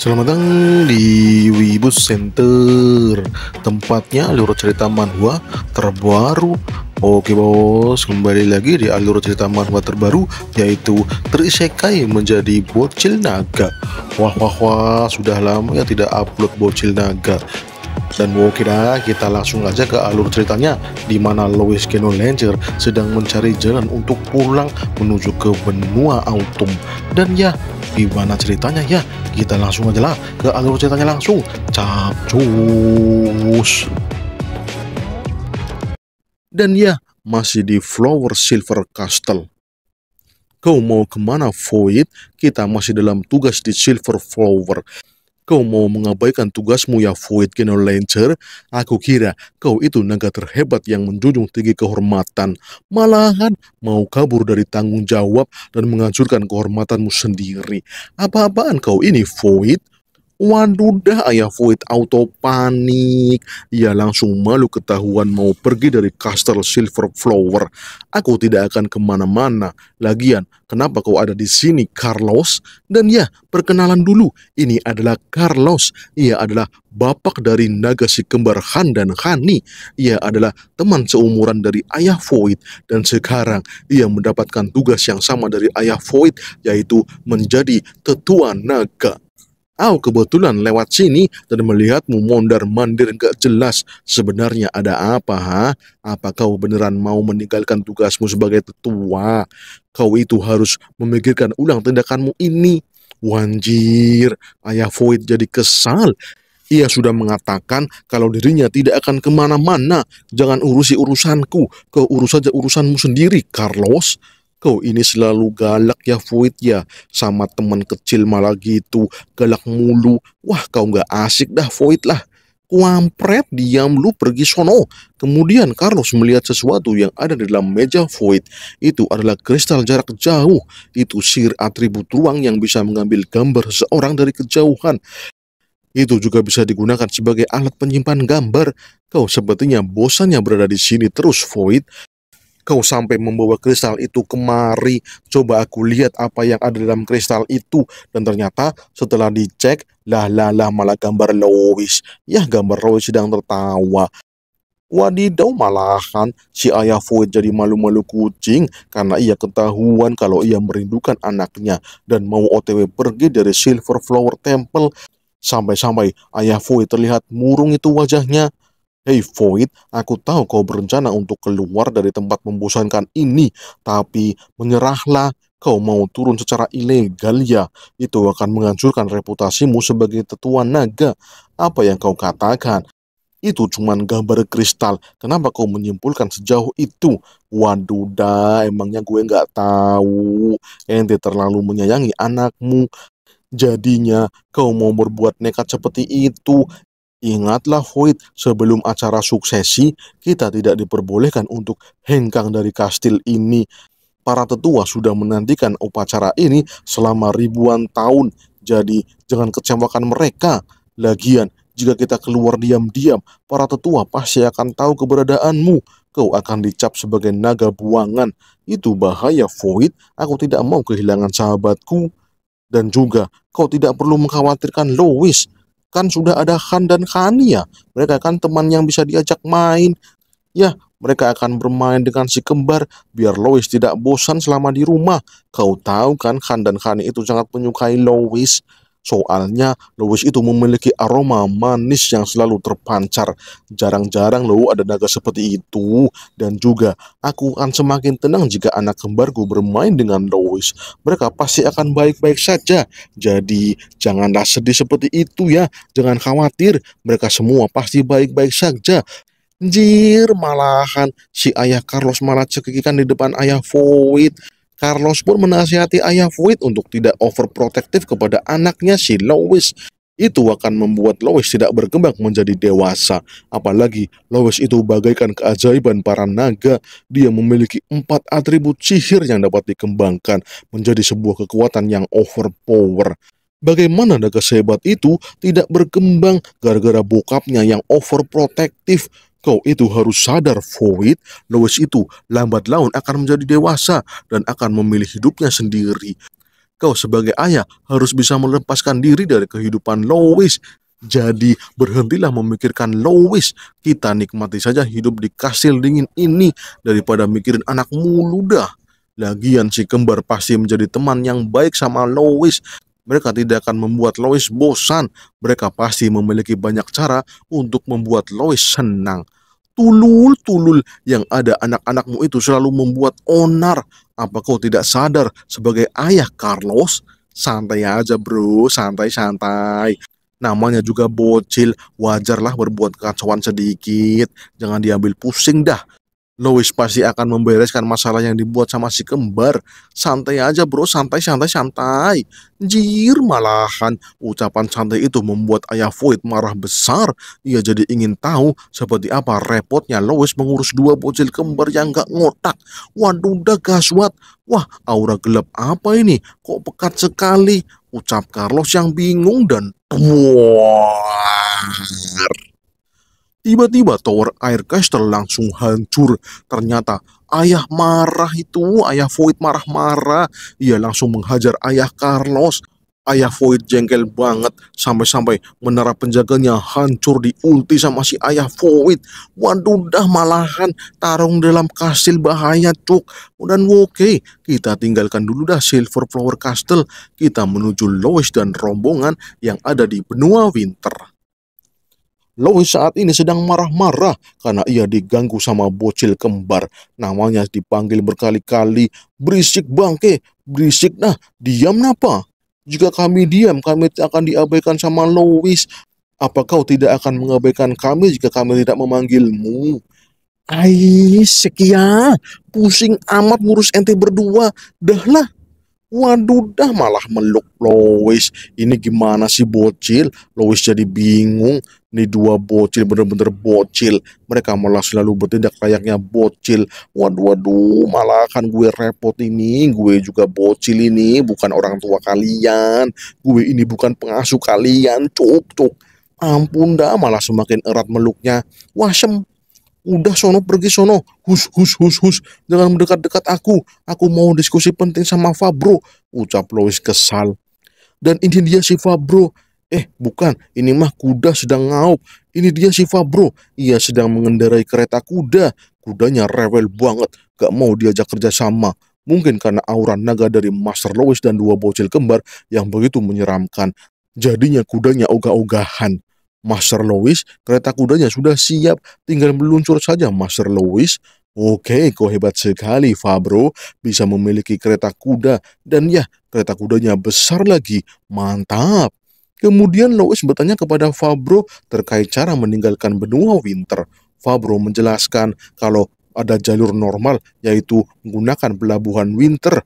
Selamat datang di Wibus Center Tempatnya alur cerita manhwa terbaru Oke bos, kembali lagi di alur cerita manhwa terbaru Yaitu Trisekai menjadi bocil naga Wah wah wah, sudah lama ya tidak upload bocil naga dan wow kira kita langsung aja ke alur ceritanya di mana Lois Keno Langer sedang mencari jalan untuk pulang menuju ke benua Autumn. Dan ya, gimana ceritanya ya? Kita langsung aja lah ke alur ceritanya langsung. Capcus. Dan ya, masih di Flower Silver Castle. Kau mau kemana, Void? Kita masih dalam tugas di Silver Flower. Kau mau mengabaikan tugasmu ya Void General Lancer? Aku kira kau itu naga terhebat yang menjunjung tinggi kehormatan. Malahan mau kabur dari tanggung jawab dan menghancurkan kehormatanmu sendiri. Apa-apaan kau ini Void? Waduh dah ayah Void auto panik. Ia langsung malu ketahuan mau pergi dari Castle Silver Flower. Aku tidak akan kemana-mana. Lagian, kenapa kau ada di sini, Carlos? Dan ya, perkenalan dulu. Ini adalah Carlos. Ia adalah bapak dari naga si kembar Han dan Hani. Ia adalah teman seumuran dari ayah Void. Dan sekarang, ia mendapatkan tugas yang sama dari ayah Void, yaitu menjadi tetua naga. Au kebetulan lewat sini dan melihatmu mondar-mandir gak jelas. Sebenarnya ada apa, ha? Apa kau beneran mau meninggalkan tugasmu sebagai tetua? Kau itu harus memikirkan ulang tindakanmu ini. Wanjir, ayah Void jadi kesal. Ia sudah mengatakan kalau dirinya tidak akan kemana-mana. Jangan urusi urusanku, keurus saja urusanmu sendiri, Carlos. Kau ini selalu galak ya Fuit ya. Sama teman kecil malah gitu. Galak mulu. Wah kau nggak asik dah Fuit lah. Kuampret diam lu pergi sono. Kemudian Carlos melihat sesuatu yang ada di dalam meja Void. Itu adalah kristal jarak jauh. Itu sihir atribut ruang yang bisa mengambil gambar seorang dari kejauhan. Itu juga bisa digunakan sebagai alat penyimpan gambar. Kau sepertinya bosannya berada di sini terus, Void. Kau sampai membawa kristal itu kemari. Coba aku lihat apa yang ada dalam kristal itu. Dan ternyata setelah dicek, lah lah lah malah gambar Lois. Yah gambar Lois sedang tertawa. Wadidaw malahan si ayah Void jadi malu-malu kucing karena ia ketahuan kalau ia merindukan anaknya dan mau otw pergi dari Silver Flower Temple. Sampai-sampai ayah Void terlihat murung itu wajahnya Hey Void, aku tahu kau berencana untuk keluar dari tempat membosankan ini, tapi menyerahlah. Kau mau turun secara ilegal ya? Itu akan menghancurkan reputasimu sebagai tetua naga. Apa yang kau katakan? Itu cuma gambar kristal. Kenapa kau menyimpulkan sejauh itu? Waduh dah, emangnya gue nggak tahu. Ente terlalu menyayangi anakmu. Jadinya kau mau berbuat nekat seperti itu. Ingatlah Hoyt, sebelum acara suksesi, kita tidak diperbolehkan untuk hengkang dari kastil ini. Para tetua sudah menantikan upacara ini selama ribuan tahun, jadi jangan kecewakan mereka. Lagian, jika kita keluar diam-diam, para tetua pasti akan tahu keberadaanmu. Kau akan dicap sebagai naga buangan. Itu bahaya, Void. Aku tidak mau kehilangan sahabatku. Dan juga, kau tidak perlu mengkhawatirkan Lois Kan sudah ada Khan dan ya. Mereka kan teman yang bisa diajak main. Ya, mereka akan bermain dengan si kembar biar Lois tidak bosan selama di rumah. Kau tahu kan Khan dan Khani itu sangat menyukai Lois. Soalnya Louis itu memiliki aroma manis yang selalu terpancar. Jarang-jarang lo ada naga seperti itu. Dan juga aku akan semakin tenang jika anak kembarku bermain dengan Louis. Mereka pasti akan baik-baik saja. Jadi janganlah sedih seperti itu ya. Jangan khawatir. Mereka semua pasti baik-baik saja. Anjir malahan si ayah Carlos malah cekikikan di depan ayah Void. Carlos pun menasihati ayah Void untuk tidak overprotektif kepada anaknya si Lois. Itu akan membuat Lois tidak berkembang menjadi dewasa. Apalagi Lois itu bagaikan keajaiban para naga. Dia memiliki empat atribut sihir yang dapat dikembangkan menjadi sebuah kekuatan yang overpower. Bagaimana naga sehebat itu tidak berkembang gara-gara bokapnya yang overprotektif kau itu harus sadar Void, Lois itu lambat laun akan menjadi dewasa dan akan memilih hidupnya sendiri. Kau sebagai ayah harus bisa melepaskan diri dari kehidupan Lois. Jadi berhentilah memikirkan Lois. Kita nikmati saja hidup di kastil dingin ini daripada mikirin anakmu ludah. Lagian si kembar pasti menjadi teman yang baik sama Lois mereka tidak akan membuat Lois bosan. Mereka pasti memiliki banyak cara untuk membuat Lois senang. Tulul-tulul yang ada anak-anakmu itu selalu membuat onar. Apa kau tidak sadar sebagai ayah Carlos? Santai aja bro, santai-santai. Namanya juga bocil, wajarlah berbuat kacauan sedikit. Jangan diambil pusing dah. Louis pasti akan membereskan masalah yang dibuat sama si kembar. Santai aja bro, santai, santai, santai. Jir malahan, ucapan santai itu membuat ayah Void marah besar. Ia jadi ingin tahu seperti apa repotnya Louis mengurus dua bocil kembar yang gak ngotak. Waduh dah gaswat. Wah, aura gelap apa ini? Kok pekat sekali? Ucap Carlos yang bingung dan... Buar. Tiba-tiba tower air castle langsung hancur. Ternyata ayah marah itu, ayah Void marah-marah. Ia langsung menghajar ayah Carlos. Ayah Void jengkel banget sampai-sampai menara penjaganya hancur di ulti sama si ayah Void. Waduh dah malahan tarung dalam kastil bahaya cuk. Dan oke, okay, kita tinggalkan dulu dah Silver Flower Castle. Kita menuju Lois dan rombongan yang ada di benua Winter. Louis saat ini sedang marah-marah karena ia diganggu sama bocil kembar. Namanya dipanggil berkali-kali, berisik bangke, berisik nah, diam napa? Jika kami diam, kami akan diabaikan sama Lois. Apa kau tidak akan mengabaikan kami jika kami tidak memanggilmu? Aisyah, sekian. Pusing amat ngurus ente berdua. Dahlah, Waduh dah malah meluk Lois. Ini gimana sih bocil? Lois jadi bingung. Ini dua bocil bener-bener bocil. Mereka malah selalu bertindak layaknya bocil. Waduh waduh malah kan gue repot ini. Gue juga bocil ini bukan orang tua kalian. Gue ini bukan pengasuh kalian. Cuk cuk. Ampun dah malah semakin erat meluknya. Wah sem udah sono pergi sono hus hus hus hus jangan mendekat-dekat aku aku mau diskusi penting sama Fabro ucap Lois kesal dan ini dia si Fabro eh bukan ini mah kuda sedang ngaup ini dia si Fabro ia sedang mengendarai kereta kuda kudanya rewel banget gak mau diajak kerja sama Mungkin karena aura naga dari Master Lois dan dua bocil kembar yang begitu menyeramkan. Jadinya kudanya ogah-ogahan. Master Louis, kereta kudanya sudah siap, tinggal meluncur saja Master Louis. Oke, kau hebat sekali Fabro, bisa memiliki kereta kuda dan ya, kereta kudanya besar lagi. Mantap. Kemudian Louis bertanya kepada Fabro terkait cara meninggalkan benua Winter. Fabro menjelaskan kalau ada jalur normal yaitu menggunakan pelabuhan Winter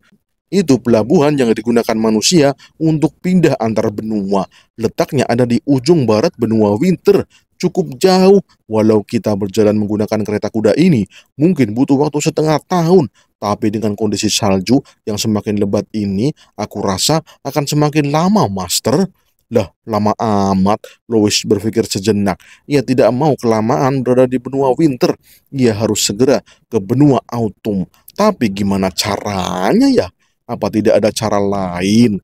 itu pelabuhan yang digunakan manusia untuk pindah antar benua. Letaknya ada di ujung barat benua Winter, cukup jauh. Walau kita berjalan menggunakan kereta kuda ini, mungkin butuh waktu setengah tahun. Tapi dengan kondisi salju yang semakin lebat ini, aku rasa akan semakin lama, Master. Lah, lama amat, Lois berpikir sejenak. Ia tidak mau kelamaan berada di benua winter. Ia harus segera ke benua autumn. Tapi gimana caranya ya? Apa tidak ada cara lain?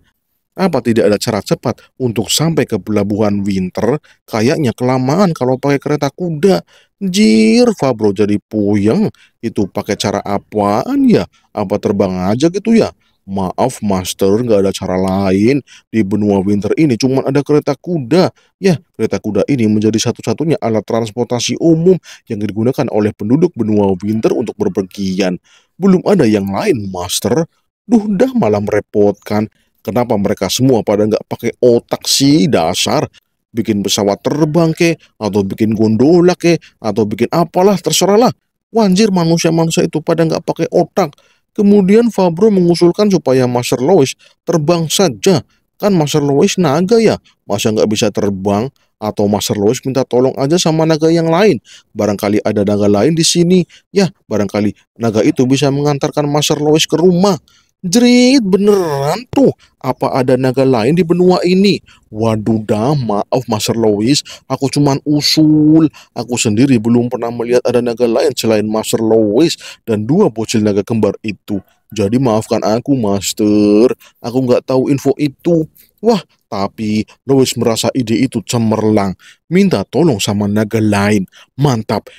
Apa tidak ada cara cepat untuk sampai ke pelabuhan Winter? Kayaknya kelamaan kalau pakai kereta kuda. Jir, Fabro jadi puyeng. Itu pakai cara apaan ya? Apa terbang aja gitu ya? Maaf Master, nggak ada cara lain. Di benua winter ini cuma ada kereta kuda. Ya, kereta kuda ini menjadi satu-satunya alat transportasi umum yang digunakan oleh penduduk benua winter untuk berpergian. Belum ada yang lain, Master. Duh, dah malah merepotkan. Kenapa mereka semua pada nggak pakai otak sih dasar? Bikin pesawat terbang ke, atau bikin gondola ke, atau bikin apalah, terserahlah. Wanjir manusia-manusia itu pada nggak pakai otak. Kemudian Fabro mengusulkan supaya Master Lois terbang saja. Kan Master Lois naga ya, masa nggak bisa terbang? Atau Master Lois minta tolong aja sama naga yang lain. Barangkali ada naga lain di sini. Ya, barangkali naga itu bisa mengantarkan Master Lois ke rumah. Jerit beneran tuh. Apa ada naga lain di benua ini? Waduh dah, maaf Master Lois. Aku cuman usul. Aku sendiri belum pernah melihat ada naga lain selain Master Lois dan dua bocil naga kembar itu. Jadi maafkan aku Master. Aku nggak tahu info itu. Wah, tapi Lois merasa ide itu cemerlang. Minta tolong sama naga lain. Mantap,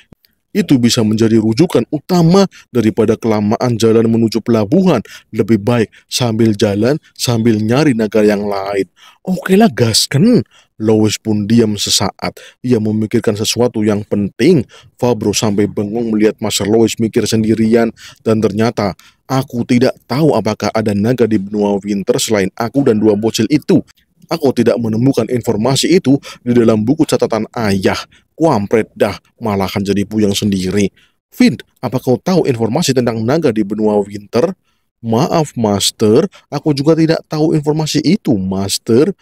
itu bisa menjadi rujukan utama daripada kelamaan jalan menuju pelabuhan. Lebih baik sambil jalan sambil nyari naga yang lain. Oke lah gas gasken. Lois pun diam sesaat. Ia memikirkan sesuatu yang penting. Fabro sampai bengong melihat Master Lois mikir sendirian dan ternyata aku tidak tahu apakah ada naga di benua Winter selain aku dan dua bocil itu. Aku tidak menemukan informasi itu di dalam buku catatan ayah. Kuampret dah, malahan jadi puyang sendiri. Finn, apa kau tahu informasi tentang naga di benua Winter? Maaf, Master. Aku juga tidak tahu informasi itu, Master.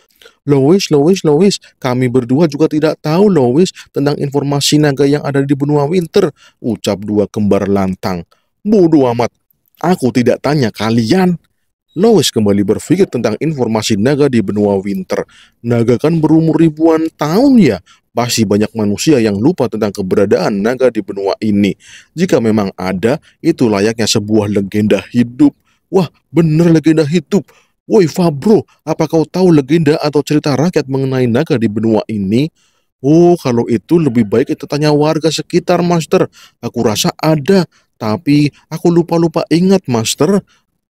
Lois, Lois, Lois. Kami berdua juga tidak tahu, Lois, tentang informasi naga yang ada di benua Winter. Ucap dua kembar lantang. Bodoh amat. Aku tidak tanya kalian. Lois kembali berpikir tentang informasi naga di benua Winter. Naga kan berumur ribuan tahun ya. Pasti banyak manusia yang lupa tentang keberadaan naga di benua ini. Jika memang ada, itu layaknya sebuah legenda hidup. Wah, bener legenda hidup. Woi Fabro, apa kau tahu legenda atau cerita rakyat mengenai naga di benua ini? Oh, kalau itu lebih baik kita tanya warga sekitar, Master. Aku rasa ada, tapi aku lupa-lupa ingat, Master.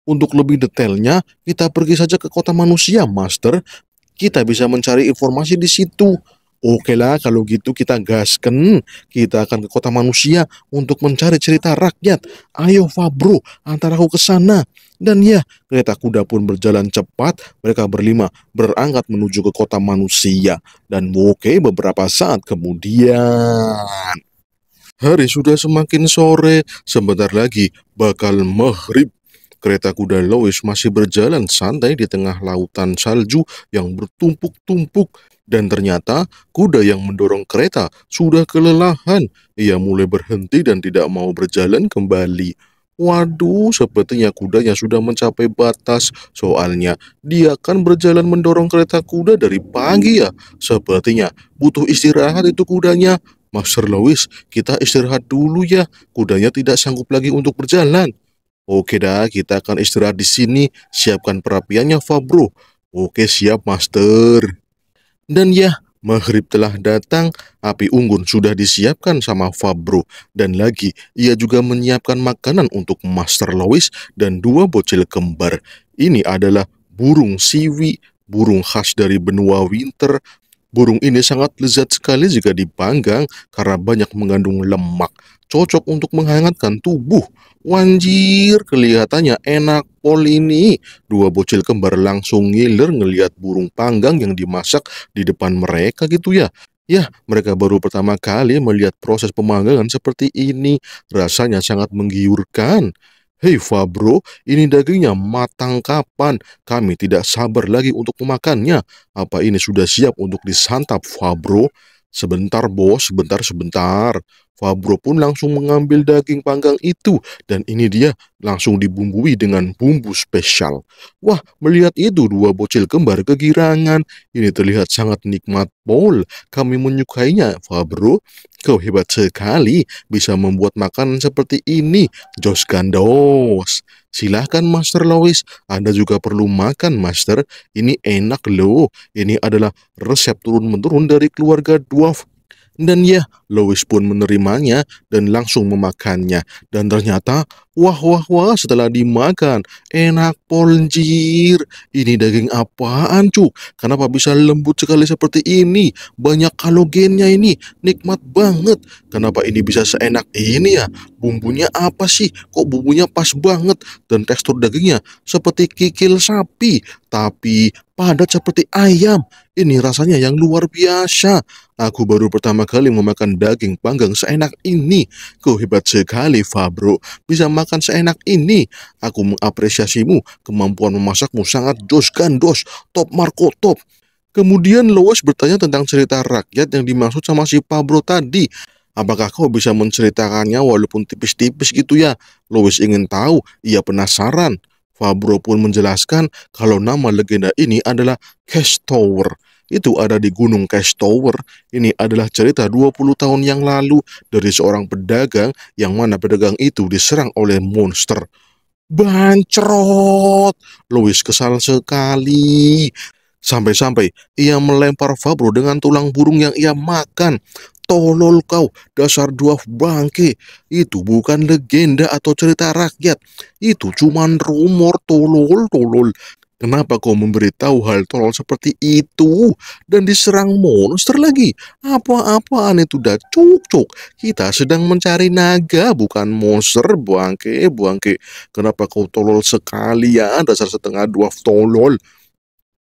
Untuk lebih detailnya, kita pergi saja ke kota manusia, Master. Kita bisa mencari informasi di situ. Oke lah, kalau gitu kita gasken. Kita akan ke kota manusia untuk mencari cerita rakyat. Ayo Fabro, antar aku ke sana. Dan ya, kereta kuda pun berjalan cepat. Mereka berlima berangkat menuju ke kota manusia. Dan oke, beberapa saat kemudian. Hari sudah semakin sore, sebentar lagi bakal maghrib. Kereta kuda Lois masih berjalan santai di tengah lautan salju yang bertumpuk-tumpuk dan ternyata kuda yang mendorong kereta sudah kelelahan. Ia mulai berhenti dan tidak mau berjalan kembali. Waduh, sepertinya kudanya sudah mencapai batas. Soalnya, dia akan berjalan mendorong kereta kuda dari pagi ya. Sepertinya butuh istirahat itu kudanya. Master Lois, kita istirahat dulu ya. Kudanya tidak sanggup lagi untuk berjalan. Oke dah, kita akan istirahat di sini. Siapkan perapiannya, Fabro. Oke, siap, Master. Dan ya, Maghrib telah datang, api unggun sudah disiapkan sama Fabro. Dan lagi, ia juga menyiapkan makanan untuk Master Lois dan dua bocil kembar. Ini adalah burung siwi, burung khas dari benua winter, Burung ini sangat lezat sekali jika dipanggang karena banyak mengandung lemak. Cocok untuk menghangatkan tubuh. Wanjir, kelihatannya enak pol ini. Dua bocil kembar langsung ngiler ngeliat burung panggang yang dimasak di depan mereka gitu ya. Ya, mereka baru pertama kali melihat proses pemanggangan seperti ini. Rasanya sangat menggiurkan. Hei Fabro, ini dagingnya matang kapan? Kami tidak sabar lagi untuk memakannya. Apa ini sudah siap untuk disantap, Fabro? Sebentar, bos, sebentar, sebentar. Fabro pun langsung mengambil daging panggang itu dan ini dia langsung dibumbui dengan bumbu spesial. Wah, melihat itu dua bocil kembar kegirangan. Ini terlihat sangat nikmat, Paul. Kami menyukainya, Fabro. Kau hebat sekali bisa membuat makanan seperti ini, Jos Gandos. Silahkan Master Lois, Anda juga perlu makan Master. Ini enak loh. Ini adalah resep turun-menurun dari keluarga Dwarf dan ya, Lois pun menerimanya dan langsung memakannya. Dan ternyata, wah wah wah setelah dimakan, enak ponjir. Ini daging apaan cu? Kenapa bisa lembut sekali seperti ini? Banyak kalogennya ini, nikmat banget. Kenapa ini bisa seenak ini ya? Bumbunya apa sih? Kok bumbunya pas banget? Dan tekstur dagingnya seperti kikil sapi. Tapi padat seperti ayam. Ini rasanya yang luar biasa. Aku baru pertama kali memakan daging panggang seenak ini. Kau hebat sekali, Fabro. Bisa makan seenak ini. Aku mengapresiasimu. Kemampuan memasakmu sangat jos gandos. Top Marco, top. Kemudian Lois bertanya tentang cerita rakyat yang dimaksud sama si Fabro tadi. Apakah kau bisa menceritakannya walaupun tipis-tipis gitu ya? Lois ingin tahu. Ia penasaran. Fabro pun menjelaskan kalau nama legenda ini adalah Cash Tower. Itu ada di Gunung Cash Tower. Ini adalah cerita 20 tahun yang lalu dari seorang pedagang yang mana pedagang itu diserang oleh monster. Bancrot! Louis kesal sekali. Sampai-sampai ia melempar Fabro dengan tulang burung yang ia makan. Tolol kau, dasar dua bangke. Itu bukan legenda atau cerita rakyat. Itu cuman rumor tolol-tolol. Kenapa kau memberitahu hal tolol seperti itu? Dan diserang monster lagi. Apa-apaan itu dah cuk-cuk. Kita sedang mencari naga, bukan monster. Buangke, buangke. Kenapa kau tolol sekali ya? Dasar setengah dua tolol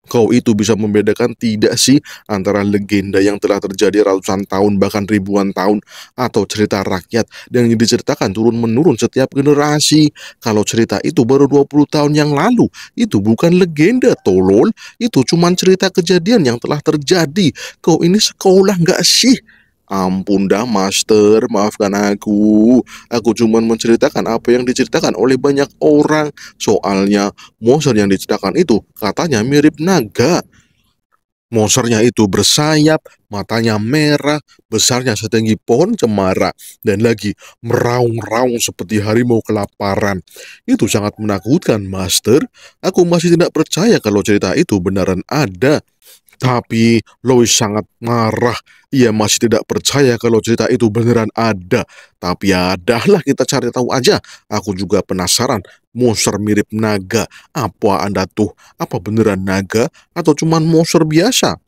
kau itu bisa membedakan tidak sih antara legenda yang telah terjadi ratusan tahun bahkan ribuan tahun atau cerita rakyat dan yang diceritakan turun-menurun setiap generasi. Kalau cerita itu baru 20 tahun yang lalu, itu bukan legenda tolol, itu cuman cerita kejadian yang telah terjadi. Kau ini sekolah nggak sih? Ampun dah master, maafkan aku. Aku cuma menceritakan apa yang diceritakan oleh banyak orang. Soalnya monster yang diceritakan itu katanya mirip naga. Monsternya itu bersayap, matanya merah, besarnya setinggi pohon cemara, dan lagi meraung-raung seperti harimau kelaparan. Itu sangat menakutkan, Master. Aku masih tidak percaya kalau cerita itu benaran ada. Tapi Louis sangat marah. Ia masih tidak percaya kalau cerita itu beneran ada. Tapi ya adalah kita cari tahu aja. Aku juga penasaran. Monster mirip naga. Apa Anda tuh? Apa beneran naga? Atau cuman monster biasa?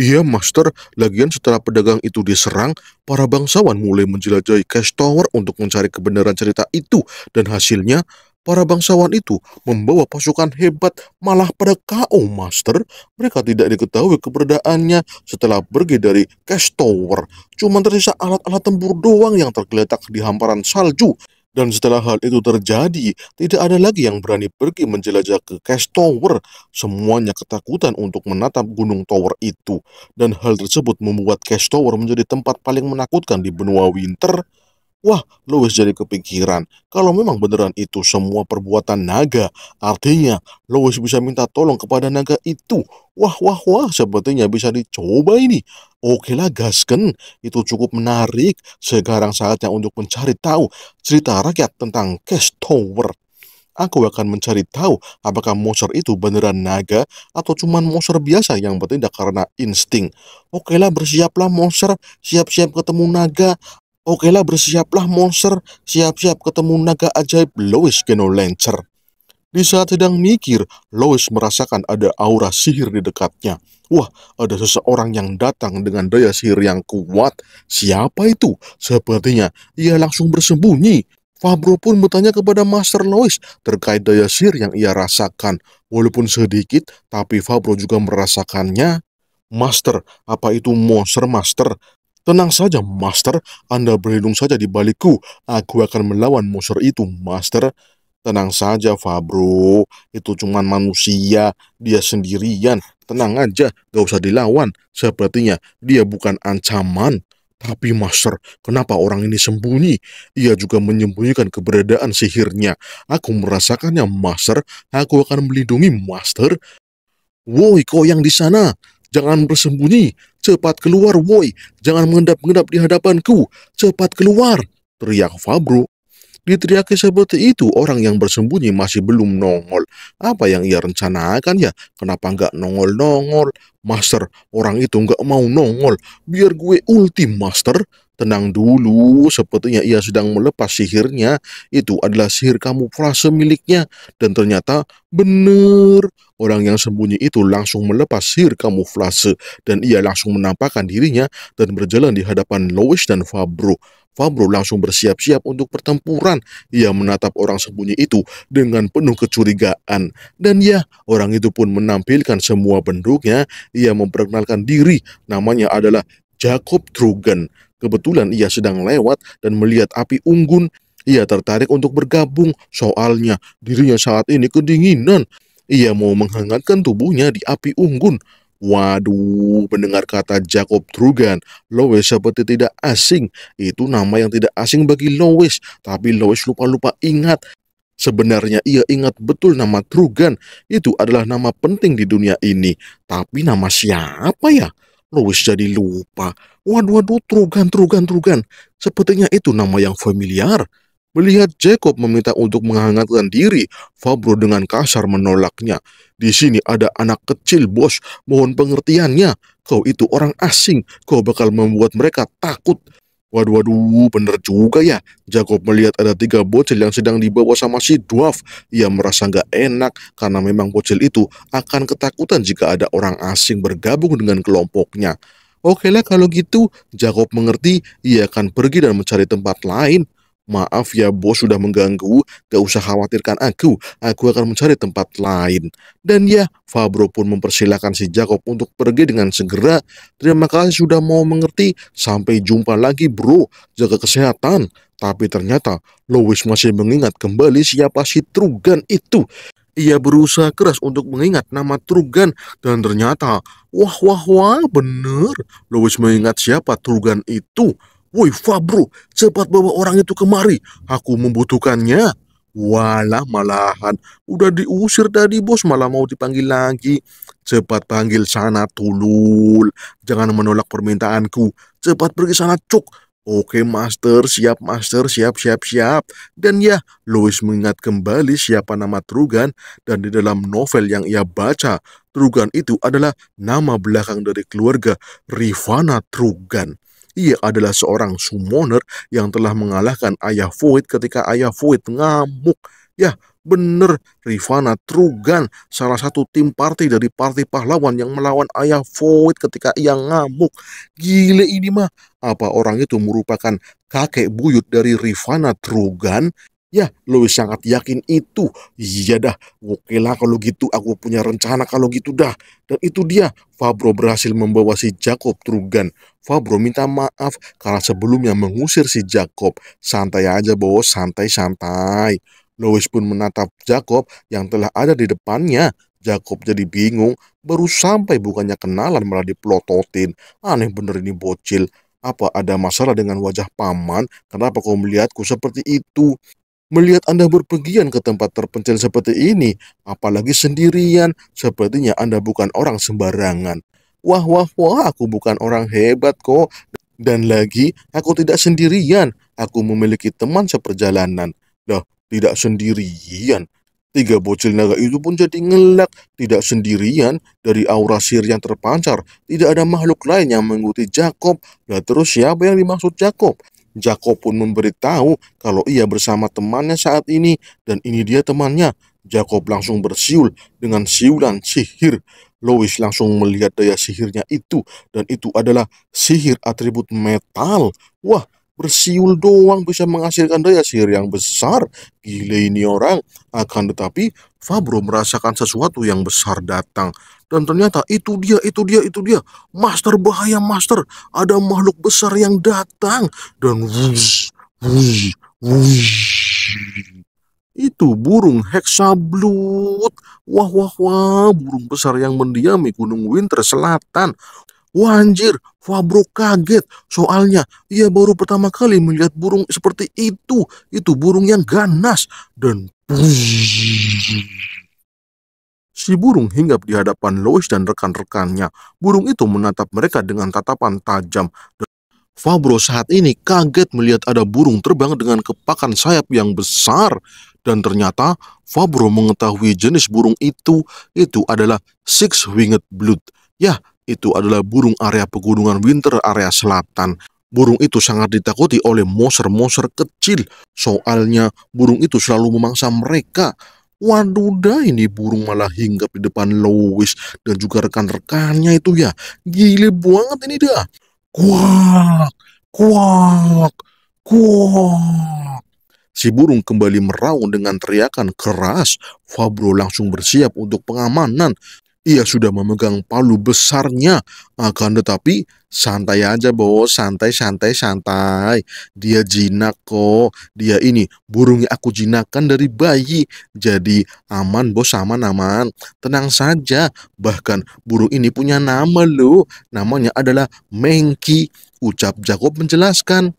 Iya, Master. Lagian setelah pedagang itu diserang, para bangsawan mulai menjelajahi Cash Tower untuk mencari kebenaran cerita itu. Dan hasilnya, Para bangsawan itu membawa pasukan hebat malah pada KO Master. Mereka tidak diketahui keberadaannya setelah pergi dari Cash Tower. Cuma tersisa alat-alat tempur doang yang tergeletak di hamparan salju. Dan setelah hal itu terjadi, tidak ada lagi yang berani pergi menjelajah ke Cash Tower. Semuanya ketakutan untuk menatap gunung tower itu. Dan hal tersebut membuat Cash Tower menjadi tempat paling menakutkan di benua Winter. Wah, Louis jadi kepikiran kalau memang beneran itu semua perbuatan naga. Artinya, Louis bisa minta tolong kepada naga itu. Wah, wah, wah, sepertinya bisa dicoba ini. Oke lah, gasken. Itu cukup menarik. Sekarang saatnya untuk mencari tahu cerita rakyat tentang Cash Tower aku akan mencari tahu apakah monster itu beneran naga atau cuman monster biasa yang bertindak karena insting. Oke lah bersiaplah monster, siap-siap ketemu naga. Oke lah bersiaplah monster, siap-siap ketemu naga ajaib Lois Geno Lancer. Di saat sedang mikir, Lois merasakan ada aura sihir di dekatnya. Wah, ada seseorang yang datang dengan daya sihir yang kuat. Siapa itu? Sepertinya ia langsung bersembunyi. Fabro pun bertanya kepada Master Lois terkait daya sihir yang ia rasakan. Walaupun sedikit, tapi Fabro juga merasakannya. Master, apa itu monster master? Tenang saja, Master. Anda berlindung saja di balikku. Aku akan melawan monster itu, Master. Tenang saja, Fabro. Itu cuma manusia. Dia sendirian. Tenang aja, gak usah dilawan. Sepertinya dia bukan ancaman. Tapi Master, kenapa orang ini sembunyi? Ia juga menyembunyikan keberadaan sihirnya. Aku merasakannya, Master. Aku akan melindungi Master. Woi, kau yang di sana! Jangan bersembunyi, cepat keluar woi, jangan mengendap-endap di hadapanku, cepat keluar, teriak Fabro. Diteriaki seperti itu, orang yang bersembunyi masih belum nongol. Apa yang ia rencanakan ya? Kenapa nggak nongol-nongol? Master, orang itu nggak mau nongol. Biar gue ultim Master. Tenang dulu, sepertinya ia sedang melepas sihirnya. Itu adalah sihir kamuflase miliknya. Dan ternyata benar. Orang yang sembunyi itu langsung melepas sihir kamuflase dan ia langsung menampakkan dirinya dan berjalan di hadapan Lois dan Fabro. Fabro langsung bersiap-siap untuk pertempuran. Ia menatap orang sembunyi itu dengan penuh kecurigaan. Dan ya, orang itu pun menampilkan semua bentuknya. Ia memperkenalkan diri. Namanya adalah Jacob Trugen. Kebetulan ia sedang lewat dan melihat api unggun. Ia tertarik untuk bergabung, soalnya dirinya saat ini kedinginan. Ia mau menghangatkan tubuhnya di api unggun. Waduh, mendengar kata Jacob Trugan, Lois seperti tidak asing. Itu nama yang tidak asing bagi Lois, tapi Lois lupa-lupa ingat. Sebenarnya ia ingat betul nama Trugan, itu adalah nama penting di dunia ini. Tapi nama siapa ya? Louis jadi lupa. Waduh, waduh, trugan, trugan, trugan. Sepertinya itu nama yang familiar. Melihat Jacob meminta untuk menghangatkan diri, Fabro dengan kasar menolaknya. Di sini ada anak kecil, bos. Mohon pengertiannya. Kau itu orang asing. Kau bakal membuat mereka takut. Waduh, waduh, bener juga ya. Jacob melihat ada tiga bocil yang sedang dibawa sama si dwarf. Ia merasa gak enak karena memang bocil itu akan ketakutan jika ada orang asing bergabung dengan kelompoknya. Oke lah kalau gitu, Jacob mengerti ia akan pergi dan mencari tempat lain Maaf ya bos sudah mengganggu, gak usah khawatirkan aku, aku akan mencari tempat lain. Dan ya, Fabro pun mempersilahkan si Jacob untuk pergi dengan segera. Terima kasih sudah mau mengerti, sampai jumpa lagi bro, jaga kesehatan. Tapi ternyata, Louis masih mengingat kembali siapa si Trugan itu. Ia berusaha keras untuk mengingat nama Trugan dan ternyata, wah wah wah bener, Louis mengingat siapa Trugan itu. Woi Fabro, cepat bawa orang itu kemari. Aku membutuhkannya. Walah malahan, udah diusir tadi bos malah mau dipanggil lagi. Cepat panggil sana tulul, jangan menolak permintaanku. Cepat pergi sana cuk. Oke master, siap master, siap siap siap. Dan ya, Louis mengingat kembali siapa nama Trugan dan di dalam novel yang ia baca, Trugan itu adalah nama belakang dari keluarga Rivana Trugan. Ia adalah seorang summoner yang telah mengalahkan ayah Void ketika ayah Void ngamuk. Ya, bener Rivana Trugan, salah satu tim party dari party pahlawan yang melawan ayah Void ketika ia ngamuk. Gile ini mah, apa orang itu merupakan kakek buyut dari Rivana Trugan Ya, Louis sangat yakin itu. Iya dah, oke lah kalau gitu aku punya rencana kalau gitu dah. Dan itu dia, Fabro berhasil membawa si Jacob Trugan. Fabro minta maaf karena sebelumnya mengusir si Jacob. Santai aja bos, santai-santai. Lois pun menatap Jacob yang telah ada di depannya. Jacob jadi bingung, baru sampai bukannya kenalan malah dipelototin. Aneh bener ini bocil. Apa ada masalah dengan wajah paman? Kenapa kau melihatku seperti itu? Melihat Anda berpergian ke tempat terpencil seperti ini, apalagi sendirian, sepertinya Anda bukan orang sembarangan. Wah, wah, wah, aku bukan orang hebat kok. Dan lagi, aku tidak sendirian. Aku memiliki teman seperjalanan. Dah, tidak sendirian. Tiga bocil naga itu pun jadi ngelak, tidak sendirian, dari aura sihir yang terpancar. Tidak ada makhluk lain yang mengikuti Jacob. Lah terus siapa yang dimaksud Jacob? Jakob pun memberitahu kalau ia bersama temannya saat ini dan ini dia temannya. Jakob langsung bersiul dengan siulan sihir. Lois langsung melihat daya sihirnya itu dan itu adalah sihir atribut metal. Wah, bersiul doang bisa menghasilkan daya sihir yang besar. Gile ini orang. Akan tetapi, Fabro merasakan sesuatu yang besar datang. Dan ternyata itu dia, itu dia, itu dia. Master bahaya master. Ada makhluk besar yang datang. Dan wuz, wuz, wuz. Itu burung heksablut. Wah, wah, wah. Burung besar yang mendiami gunung winter selatan. Wah anjir, Fabro kaget. Soalnya ia baru pertama kali melihat burung seperti itu. Itu burung yang ganas. Dan Si burung hinggap di hadapan Lois dan rekan-rekannya. Burung itu menatap mereka dengan tatapan tajam. Fabro saat ini kaget melihat ada burung terbang dengan kepakan sayap yang besar. Dan ternyata Fabro mengetahui jenis burung itu, itu adalah Six Winged Blood. Ya, itu adalah burung area pegunungan winter area selatan. Burung itu sangat ditakuti oleh monster-monster kecil, soalnya burung itu selalu memangsa mereka. Waduh dah ini burung malah hinggap di depan louis dan juga rekan-rekannya itu ya. Gile banget ini dah. Kuak, kuak, kuak. Si burung kembali meraung dengan teriakan keras. Fabro langsung bersiap untuk pengamanan ia sudah memegang palu besarnya. Akan tetapi santai aja bos, santai santai santai. Dia jinak kok, dia ini burungnya aku jinakan dari bayi. Jadi aman bos, aman aman. Tenang saja, bahkan burung ini punya nama loh. Namanya adalah Mengki, ucap Jacob menjelaskan.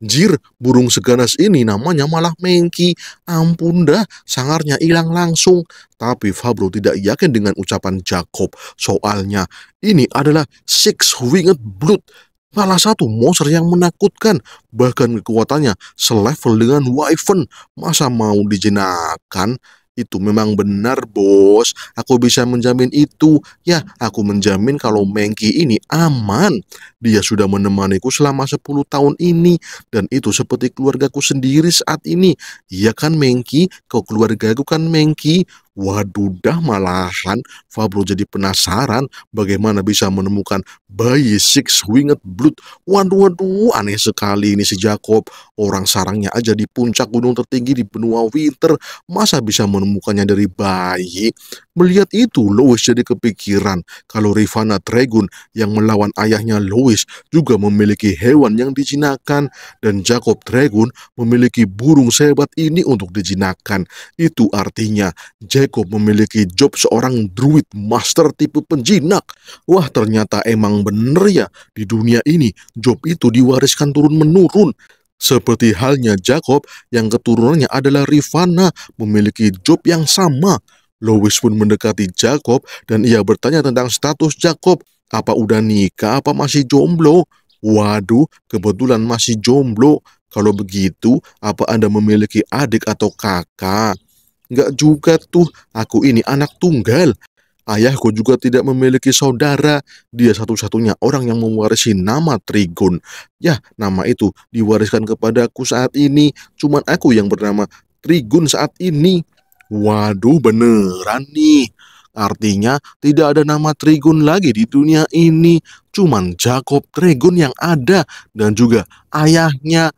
Jir, burung seganas ini namanya malah Mengki. Ampun dah, sangarnya hilang langsung. Tapi Fabro tidak yakin dengan ucapan Jacob. Soalnya, ini adalah six-winged blood. Salah satu monster yang menakutkan, bahkan kekuatannya selevel dengan Wyvern. Masa mau dijenakan? Itu memang benar, bos. Aku bisa menjamin itu. Ya, aku menjamin kalau Mengki ini aman. Dia sudah menemaniku selama 10 tahun ini. Dan itu seperti keluargaku sendiri saat ini. Iya kan, Mengki? Kau keluargaku kan, Mengki? Waduh, dah malahan Fabro jadi penasaran bagaimana bisa menemukan bayi six winged blood. Waduh waduh aneh sekali ini si Jacob. Orang sarangnya aja di puncak gunung tertinggi di benua winter. Masa bisa menemukannya dari bayi? Melihat itu, Lois jadi kepikiran kalau Rivana Tregun yang melawan ayahnya Lois juga memiliki hewan yang dijinakan dan Jacob Tregun memiliki burung sebat ini untuk dijinakan. Itu artinya Jacob memiliki job seorang druid master tipe penjinak. Wah ternyata emang bener ya di dunia ini job itu diwariskan turun-menurun. Seperti halnya Jacob yang keturunannya adalah Rivana memiliki job yang sama. Louis pun mendekati Jacob dan ia bertanya tentang status Jacob. Apa udah nikah apa masih jomblo? Waduh, kebetulan masih jomblo. Kalau begitu, apa Anda memiliki adik atau kakak? Enggak juga tuh, aku ini anak tunggal. Ayahku juga tidak memiliki saudara. Dia satu-satunya orang yang mewarisi nama Trigun. Yah, nama itu diwariskan kepadaku saat ini. Cuman aku yang bernama Trigun saat ini. Waduh beneran nih. Artinya tidak ada nama Trigun lagi di dunia ini. Cuman Jacob Trigun yang ada dan juga ayahnya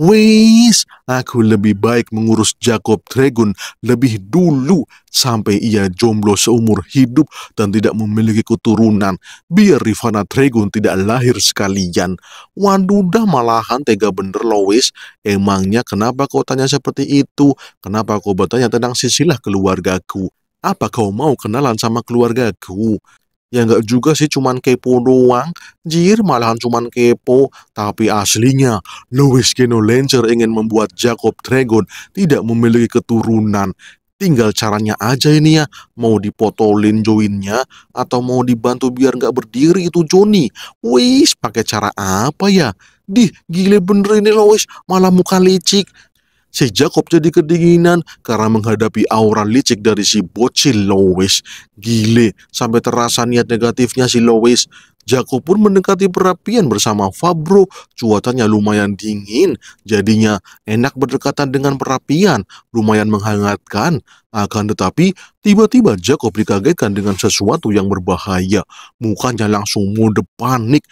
Wis, aku lebih baik mengurus Jacob Dragon lebih dulu sampai ia jomblo seumur hidup dan tidak memiliki keturunan. Biar Rivana Dragon tidak lahir sekalian. Waduh dah malahan tega bener lo wis. Emangnya kenapa kau tanya seperti itu? Kenapa kau bertanya tentang sisilah keluargaku? Apa kau mau kenalan sama keluargaku? Ya enggak juga sih cuman kepo doang. Jir malahan cuman kepo, tapi aslinya Louis Geno Lancer ingin membuat Jacob Dragon tidak memiliki keturunan. Tinggal caranya aja ini ya, mau dipotolin joinnya atau mau dibantu biar enggak berdiri itu Joni. wih, pakai cara apa ya? Dih, gile bener ini Louis malah muka licik. Si Jacob jadi kedinginan karena menghadapi aura licik dari si bocil Lois. Gile, sampai terasa niat negatifnya si Lois. Jacob pun mendekati perapian bersama Fabro. Cuacanya lumayan dingin, jadinya enak berdekatan dengan perapian, lumayan menghangatkan. Akan tetapi, tiba-tiba Jacob dikagetkan dengan sesuatu yang berbahaya. Mukanya langsung mode panik.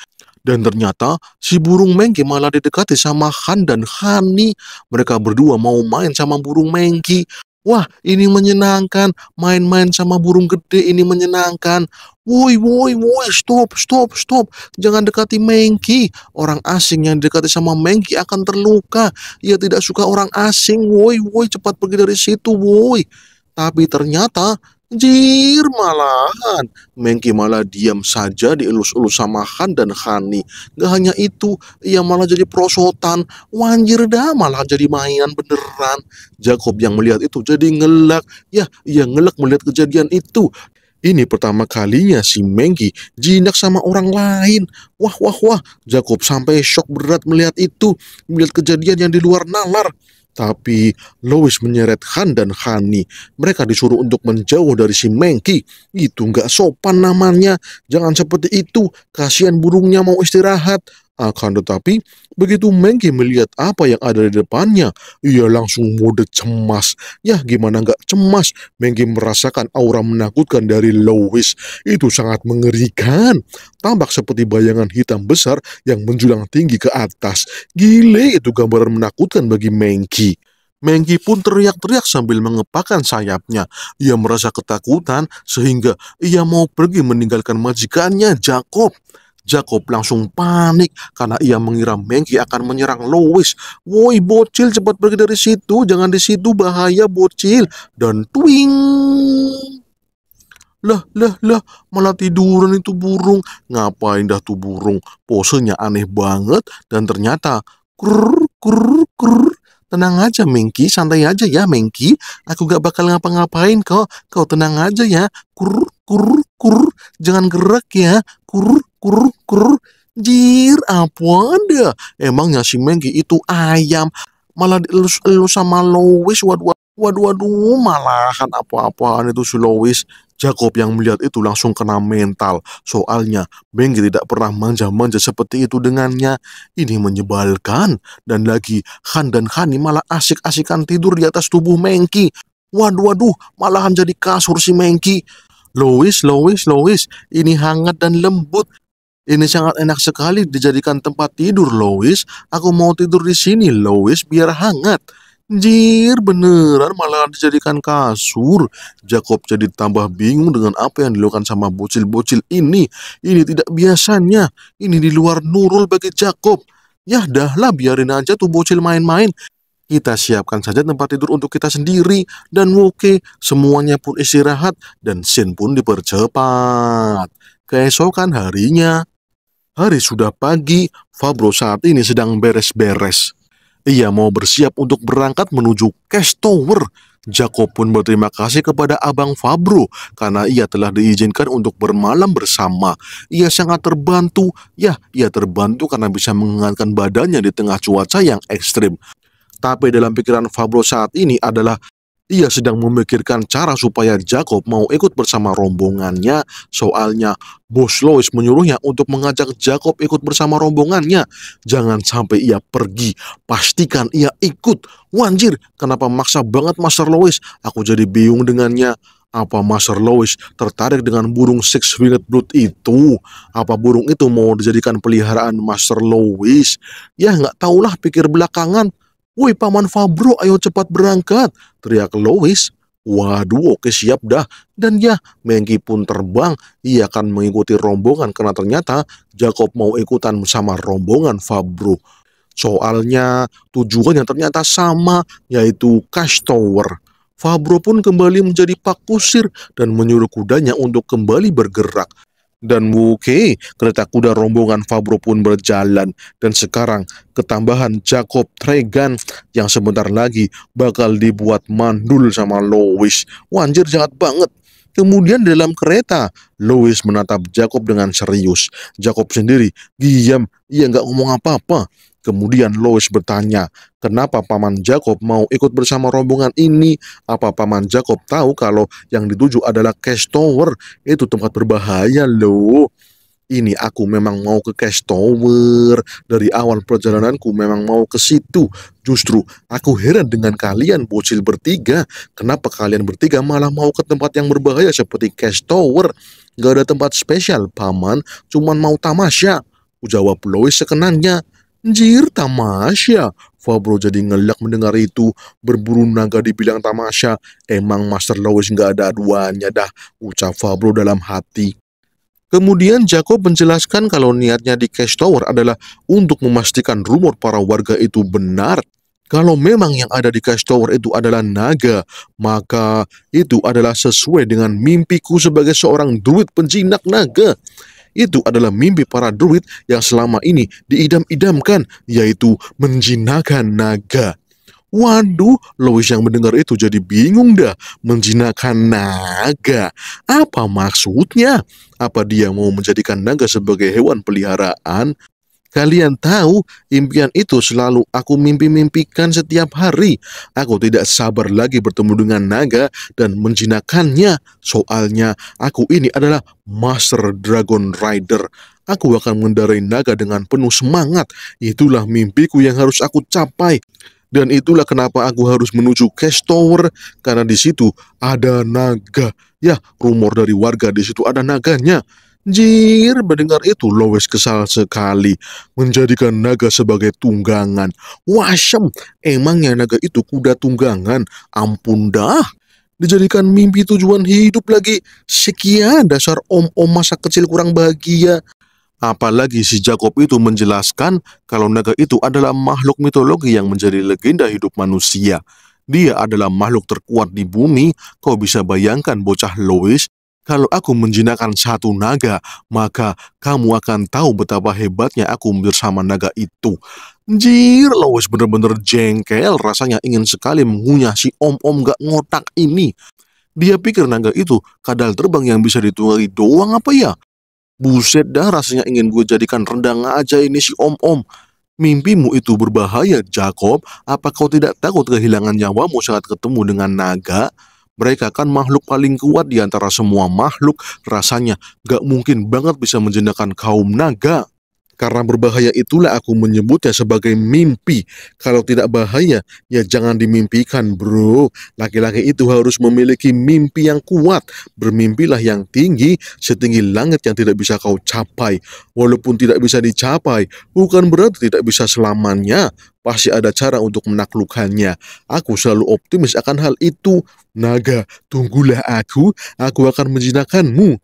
Dan ternyata si burung Mengki malah didekati sama Han dan Hani. Mereka berdua mau main sama burung Mengki. Wah, ini menyenangkan. Main-main sama burung gede ini menyenangkan. Woi, woi, woi, stop, stop, stop. Jangan dekati Mengki. Orang asing yang dekati sama Mengki akan terluka. Ia tidak suka orang asing. Woi, woi, cepat pergi dari situ, woi. Tapi ternyata Jir malahan, Mengki malah diam saja dielus-elus sama Han dan Hani. Gak hanya itu, ia malah jadi prosotan. Wanjir dah malah jadi mainan beneran. Jacob yang melihat itu jadi ngelak. Ya, ia ngelak melihat kejadian itu. Ini pertama kalinya si Mengki jinak sama orang lain. Wah, wah, wah. Jacob sampai shock berat melihat itu. Melihat kejadian yang di luar nalar. Tapi Lois menyeret Han dan Hani. Mereka disuruh untuk menjauh dari si Mengki. Itu nggak sopan namanya. Jangan seperti itu. Kasihan burungnya mau istirahat. Akan tetapi, begitu Mengki melihat apa yang ada di depannya, ia langsung mode cemas. Ya, gimana nggak cemas? Mengki merasakan aura menakutkan dari Lois. Itu sangat mengerikan. Tampak seperti bayangan hitam besar yang menjulang tinggi ke atas. Gile itu gambaran menakutkan bagi Mengki. Mengki pun teriak-teriak sambil mengepakkan sayapnya. Ia merasa ketakutan sehingga ia mau pergi meninggalkan majikannya, Jacob. Jacob langsung panik karena ia mengira Mengki akan menyerang Lois. Woi bocil cepat pergi dari situ, jangan di situ bahaya bocil. Dan twing. Lah, lah, lah, malah tiduran itu burung. Ngapain dah tuh burung? Posenya aneh banget dan ternyata kur kur kur Tenang aja Mengki, santai aja ya Mengki. Aku gak bakal ngapa-ngapain kok. Kau tenang aja ya. Kur, kur, kur. Jangan gerak ya. Kur, kur kur jir apa ada emangnya si Mengki itu ayam malah lu, lu sama Lois waduh waduh waduh malahan apa-apaan itu si Lois Jacob yang melihat itu langsung kena mental soalnya Mengki tidak pernah manja-manja seperti itu dengannya ini menyebalkan dan lagi Han dan Hani malah asik-asikan tidur di atas tubuh Mengki waduh waduh malahan jadi kasur si Mengki Lois, Lois, Lois, ini hangat dan lembut. Ini sangat enak sekali dijadikan tempat tidur, Lois. Aku mau tidur di sini, Lois, biar hangat. Jir, beneran malah dijadikan kasur. Jacob jadi tambah bingung dengan apa yang dilakukan sama bocil-bocil ini. Ini tidak biasanya. Ini di luar nurul bagi Jacob. Yah dahlah, biarin aja tuh bocil main-main. Kita siapkan saja tempat tidur untuk kita sendiri dan oke semuanya pun istirahat dan Sin pun dipercepat. Keesokan harinya, Hari sudah pagi, Fabro saat ini sedang beres-beres. Ia mau bersiap untuk berangkat menuju Cash Tower. Jacob pun berterima kasih kepada abang Fabro karena ia telah diizinkan untuk bermalam bersama. Ia sangat terbantu, ya ia terbantu karena bisa menghangatkan badannya di tengah cuaca yang ekstrim. Tapi dalam pikiran Fabro saat ini adalah ia sedang memikirkan cara supaya Jacob mau ikut bersama rombongannya. Soalnya bos Lois menyuruhnya untuk mengajak Jacob ikut bersama rombongannya. Jangan sampai ia pergi. Pastikan ia ikut. Wanjir, kenapa maksa banget Master Lois? Aku jadi bingung dengannya. Apa Master Lois tertarik dengan burung Six Winged Blood itu? Apa burung itu mau dijadikan peliharaan Master Lois? Ya nggak tahulah pikir belakangan. Woi Paman Fabro, ayo cepat berangkat, teriak Lois. Waduh, oke siap dah. Dan ya, Mengki pun terbang. Ia akan mengikuti rombongan karena ternyata Jacob mau ikutan sama rombongan Fabro. Soalnya tujuan yang ternyata sama, yaitu Cash Tower. Fabro pun kembali menjadi pak kusir dan menyuruh kudanya untuk kembali bergerak dan Wuke, kereta kuda rombongan Fabro pun berjalan. Dan sekarang ketambahan Jacob Tregan yang sebentar lagi bakal dibuat mandul sama Lois. Wanjir jahat banget. Kemudian dalam kereta, Lois menatap Jacob dengan serius. Jacob sendiri diam, ia nggak ngomong apa-apa. Kemudian Lois bertanya, kenapa Paman Jacob mau ikut bersama rombongan ini? Apa Paman Jacob tahu kalau yang dituju adalah Cash Tower? Itu tempat berbahaya loh. Ini aku memang mau ke Cash Tower. Dari awal perjalananku memang mau ke situ. Justru aku heran dengan kalian bocil bertiga. Kenapa kalian bertiga malah mau ke tempat yang berbahaya seperti Cash Tower? Gak ada tempat spesial, Paman. Cuman mau tamasya. Ujawab Lois sekenannya. Anjir, Tamasya. Fabro jadi ngelak mendengar itu. Berburu naga dibilang Tamasya. Emang Master Lois nggak ada aduannya dah, ucap Fabro dalam hati. Kemudian Jacob menjelaskan kalau niatnya di Cash Tower adalah untuk memastikan rumor para warga itu benar. Kalau memang yang ada di Cash Tower itu adalah naga, maka itu adalah sesuai dengan mimpiku sebagai seorang druid penjinak naga itu adalah mimpi para druid yang selama ini diidam-idamkan, yaitu menjinakkan naga. Waduh, Lois yang mendengar itu jadi bingung dah. Menjinakkan naga. Apa maksudnya? Apa dia mau menjadikan naga sebagai hewan peliharaan? Kalian tahu, impian itu selalu aku mimpi-mimpikan setiap hari. Aku tidak sabar lagi bertemu dengan naga dan menjinakannya Soalnya, aku ini adalah Master Dragon Rider. Aku akan mengendarai naga dengan penuh semangat. Itulah mimpiku yang harus aku capai. Dan itulah kenapa aku harus menuju Cash Tower karena di situ ada naga. Ya, rumor dari warga di situ ada naganya. Jir mendengar itu Lois kesal sekali menjadikan naga sebagai tunggangan. Wasem, emangnya naga itu kuda tunggangan? Ampun dah. Dijadikan mimpi tujuan hidup lagi. Sekian dasar om-om masa kecil kurang bahagia. Apalagi si Jacob itu menjelaskan kalau naga itu adalah makhluk mitologi yang menjadi legenda hidup manusia. Dia adalah makhluk terkuat di bumi. Kau bisa bayangkan bocah Lois kalau aku menjinakkan satu naga, maka kamu akan tahu betapa hebatnya aku bersama naga itu. Jir, Lois bener-bener jengkel rasanya ingin sekali mengunyah si om-om gak ngotak ini. Dia pikir naga itu kadal terbang yang bisa ditunggangi doang apa ya? Buset dah rasanya ingin gue jadikan rendang aja ini si om-om. Mimpimu itu berbahaya, Jacob. Apa kau tidak takut kehilangan nyawamu saat ketemu dengan naga? Mereka kan makhluk paling kuat di antara semua makhluk, rasanya gak mungkin banget bisa menjendakan kaum naga. Karena berbahaya itulah aku menyebutnya sebagai mimpi. Kalau tidak bahaya, ya jangan dimimpikan bro. Laki-laki itu harus memiliki mimpi yang kuat. Bermimpilah yang tinggi, setinggi langit yang tidak bisa kau capai. Walaupun tidak bisa dicapai, bukan berarti tidak bisa selamanya pasti ada cara untuk menaklukkannya. Aku selalu optimis akan hal itu. Naga, tunggulah aku, aku akan menjinakkanmu.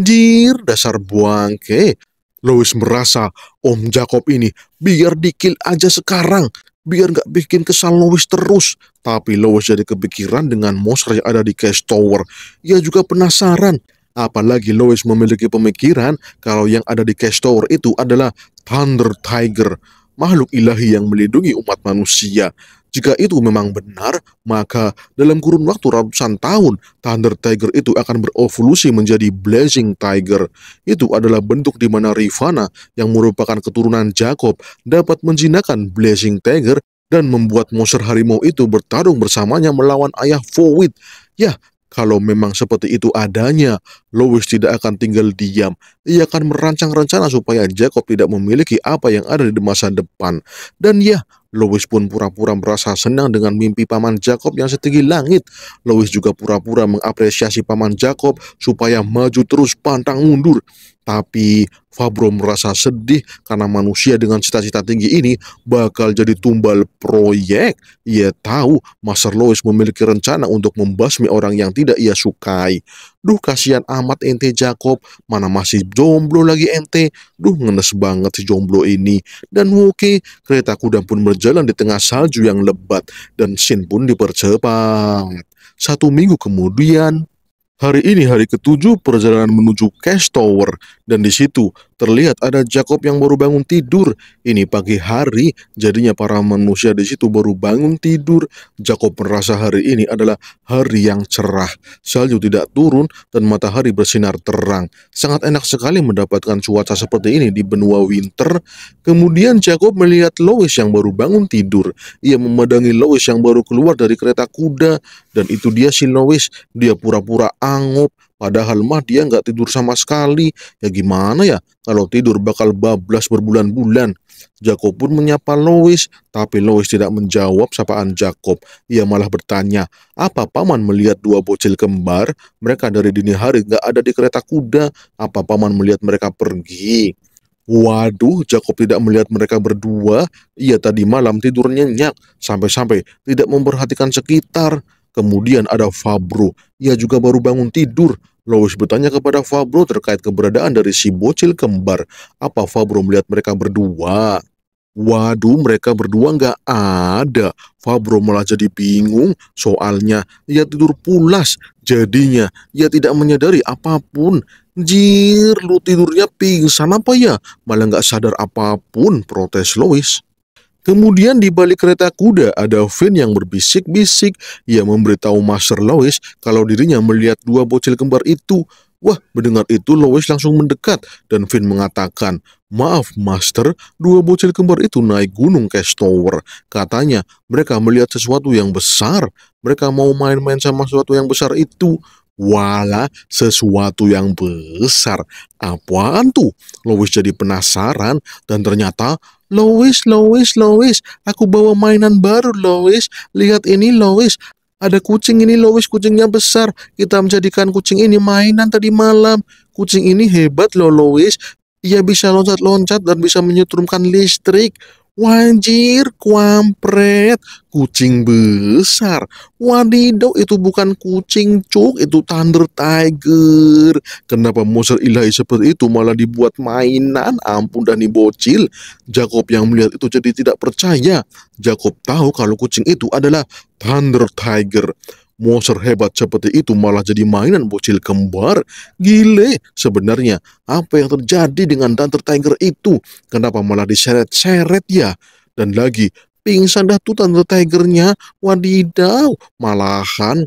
Dir, dasar buangke. Louis merasa Om Jacob ini biar dikil aja sekarang, biar nggak bikin kesal Louis terus. Tapi Louis jadi kepikiran dengan monster yang ada di Cash Tower. Ia juga penasaran, apalagi Louis memiliki pemikiran kalau yang ada di Cash Tower itu adalah Thunder Tiger, makhluk ilahi yang melindungi umat manusia. Jika itu memang benar, maka dalam kurun waktu ratusan tahun, Thunder Tiger itu akan berevolusi menjadi Blazing Tiger. Itu adalah bentuk di mana Rivana yang merupakan keturunan Jacob dapat menjinakkan Blazing Tiger dan membuat monster harimau itu bertarung bersamanya melawan ayah Fowit. Ya, kalau memang seperti itu adanya, Lois tidak akan tinggal diam. Ia akan merancang rencana supaya Jacob tidak memiliki apa yang ada di masa depan. Dan ya, Louis pun pura-pura merasa senang dengan mimpi paman Jacob yang setinggi langit. Louis juga pura-pura mengapresiasi paman Jacob supaya maju terus pantang mundur. Tapi Fabro merasa sedih karena manusia dengan cita-cita tinggi ini bakal jadi tumbal proyek. Ia tahu Master Lois memiliki rencana untuk membasmi orang yang tidak ia sukai. Duh kasihan amat ente Jacob, mana masih jomblo lagi ente. Duh ngenes banget si jomblo ini. Dan okay, kereta kuda pun berjalan di tengah salju yang lebat dan Shin pun dipercepat. Satu minggu kemudian, Hari ini hari ketujuh perjalanan menuju Cash Tower dan di situ terlihat ada Jacob yang baru bangun tidur. Ini pagi hari, jadinya para manusia di situ baru bangun tidur. Jacob merasa hari ini adalah hari yang cerah. Salju tidak turun dan matahari bersinar terang. Sangat enak sekali mendapatkan cuaca seperti ini di benua winter. Kemudian Jacob melihat Lois yang baru bangun tidur. Ia memandangi Lois yang baru keluar dari kereta kuda dan itu dia si Lois. Dia pura-pura angup, padahal mah dia nggak tidur sama sekali. Ya gimana ya, kalau tidur bakal bablas berbulan-bulan. Jacob pun menyapa Lois, tapi Lois tidak menjawab sapaan Jacob. Ia malah bertanya, apa paman melihat dua bocil kembar? Mereka dari dini hari nggak ada di kereta kuda. Apa paman melihat mereka pergi? Waduh, Jacob tidak melihat mereka berdua. Ia tadi malam tidur nyenyak, sampai-sampai tidak memperhatikan sekitar. Kemudian ada Fabro, ia juga baru bangun tidur. Lois bertanya kepada Fabro terkait keberadaan dari si bocil kembar. Apa Fabro melihat mereka berdua? Waduh, mereka berdua nggak ada. Fabro malah jadi bingung, soalnya ia tidur pulas. Jadinya, ia tidak menyadari apapun. Jir, lu tidurnya pingsan apa ya? Malah nggak sadar apapun, protes Lois. Kemudian di balik kereta kuda ada Finn yang berbisik-bisik. Ia memberitahu Master Lois kalau dirinya melihat dua bocil kembar itu. Wah, mendengar itu Lois langsung mendekat dan Finn mengatakan, Maaf, Master, dua bocil kembar itu naik gunung Cash Tower. Katanya, mereka melihat sesuatu yang besar. Mereka mau main-main sama sesuatu yang besar itu. Wala, sesuatu yang besar. Apaan tuh? Lois jadi penasaran dan ternyata Lois, Lois, Lois, aku bawa mainan baru, Lois. Lihat ini, Lois. Ada kucing ini, Lois. Kucingnya besar. Kita menjadikan kucing ini mainan tadi malam. Kucing ini hebat loh, Lois. Ia bisa loncat-loncat dan bisa menyetrumkan listrik. Wajir, kuampret, kucing besar. Wadidaw, itu bukan kucing cuk, itu thunder tiger. Kenapa monster ilahi seperti itu malah dibuat mainan? Ampun dan bocil. Jacob yang melihat itu jadi tidak percaya. Jacob tahu kalau kucing itu adalah thunder tiger. Monster hebat seperti itu malah jadi mainan bocil kembar. Gile sebenarnya. Apa yang terjadi dengan Dunter Tiger itu? Kenapa malah diseret-seret ya? Dan lagi, pingsan dah tuh Dunter Tigernya. Wadidaw, malahan.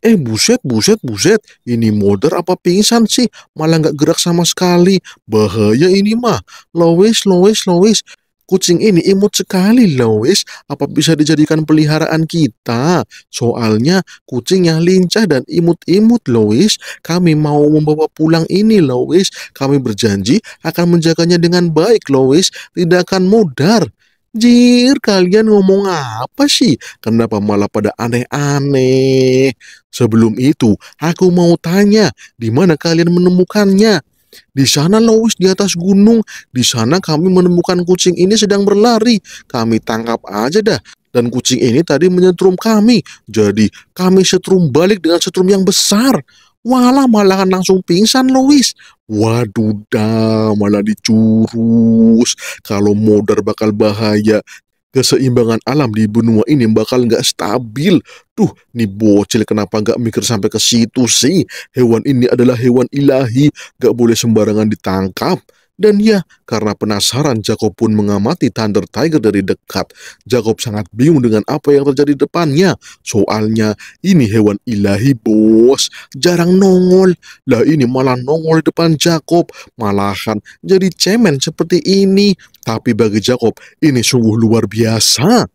Eh buset, buset, buset. Ini modar apa pingsan sih? Malah nggak gerak sama sekali. Bahaya ini mah. Lois, Lois, Lois. Kucing ini imut sekali, Lois. Apa bisa dijadikan peliharaan kita? Soalnya kucingnya lincah dan imut-imut, Lois. Kami mau membawa pulang ini, Lois. Kami berjanji akan menjaganya dengan baik, Lois. Tidak akan mudar. Jir, kalian ngomong apa sih? Kenapa malah pada aneh-aneh? Sebelum itu, aku mau tanya, di mana kalian menemukannya? Di sana Lois di atas gunung, di sana kami menemukan kucing ini sedang berlari. Kami tangkap aja dah. Dan kucing ini tadi menyetrum kami. Jadi kami setrum balik dengan setrum yang besar. Walah malahan langsung pingsan Louis. Waduh dah malah dicurus. Kalau modar bakal bahaya keseimbangan alam di benua ini bakal nggak stabil. Tuh, nih bocil kenapa nggak mikir sampai ke situ sih? Hewan ini adalah hewan ilahi, nggak boleh sembarangan ditangkap. Dan ya, karena penasaran, Jacob pun mengamati Thunder Tiger dari dekat. Jacob sangat bingung dengan apa yang terjadi depannya. Soalnya, ini hewan ilahi bos, jarang nongol. Lah ini malah nongol depan Jacob, malahan jadi cemen seperti ini. Tapi bagi Jakob, ini sungguh luar biasa.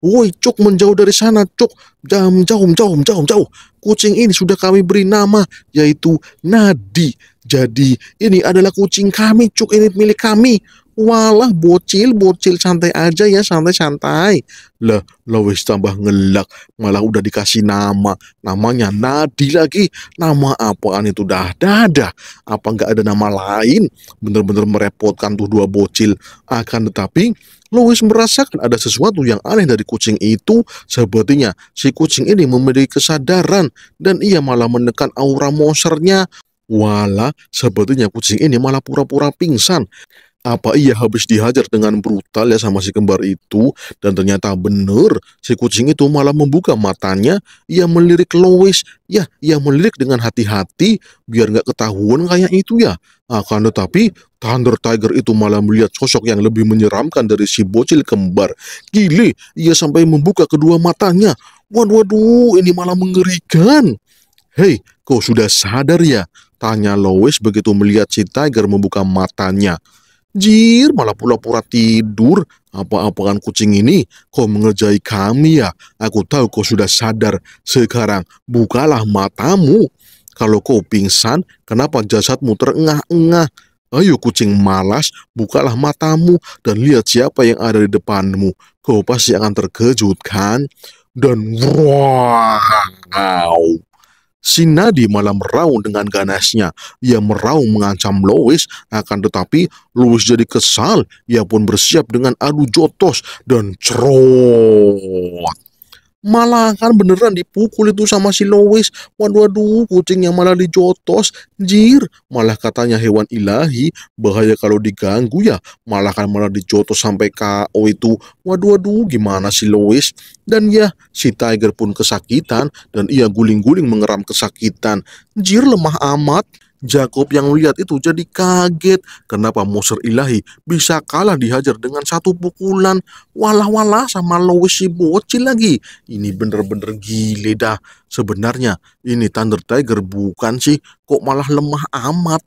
Woi, cuk menjauh dari sana, cuk. Jam jauh, jauh, jauh, jauh. Kucing ini sudah kami beri nama, yaitu Nadi. Jadi, ini adalah kucing kami, cuk. Ini milik kami. Walah bocil, bocil santai aja ya, santai-santai. Lah, wis tambah ngelak, malah udah dikasih nama. Namanya Nadi lagi. Nama apaan itu dah dada? Apa nggak ada nama lain? Bener-bener merepotkan tuh dua bocil. Akan tetapi, Louis merasakan ada sesuatu yang aneh dari kucing itu. Sepertinya si kucing ini memiliki kesadaran dan ia malah menekan aura monsternya. Walah, sepertinya kucing ini malah pura-pura pingsan. Apa iya habis dihajar dengan brutal ya sama si kembar itu? Dan ternyata bener, si kucing itu malah membuka matanya. Ia melirik Lois, ya, ia melirik dengan hati-hati biar nggak ketahuan kayak itu ya. Akan nah, tetapi, Thunder Tiger itu malah melihat sosok yang lebih menyeramkan dari si bocil kembar. Gile, ia sampai membuka kedua matanya. Waduh, waduh, ini malah mengerikan. Hei, kau sudah sadar ya? Tanya Lois begitu melihat si Tiger membuka matanya. Jir, malah pura-pura tidur. Apa-apaan kucing ini? Kau mengerjai kami ya? Aku tahu kau sudah sadar. Sekarang bukalah matamu. Kalau kau pingsan, kenapa jasadmu terengah-engah? Ayo kucing malas, bukalah matamu dan lihat siapa yang ada di depanmu. Kau pasti akan terkejut kan? Dan wow. Si Nadi malah meraung dengan ganasnya. Ia meraung mengancam Lois, akan tetapi Louis jadi kesal. Ia pun bersiap dengan adu jotos dan cerot malah kan beneran dipukul itu sama si Lois waduh aduh kucingnya malah dijotos jir malah katanya hewan ilahi bahaya kalau diganggu ya malah kan malah dijotos sampai KO itu waduh waduh, gimana si Lois dan ya si Tiger pun kesakitan dan ia guling-guling mengeram kesakitan jir lemah amat Jakob yang lihat itu jadi kaget kenapa Moser Ilahi bisa kalah dihajar dengan satu pukulan. Walah-walah sama Lois si bocil lagi. Ini bener-bener gile dah. Sebenarnya ini Thunder Tiger bukan sih kok malah lemah amat.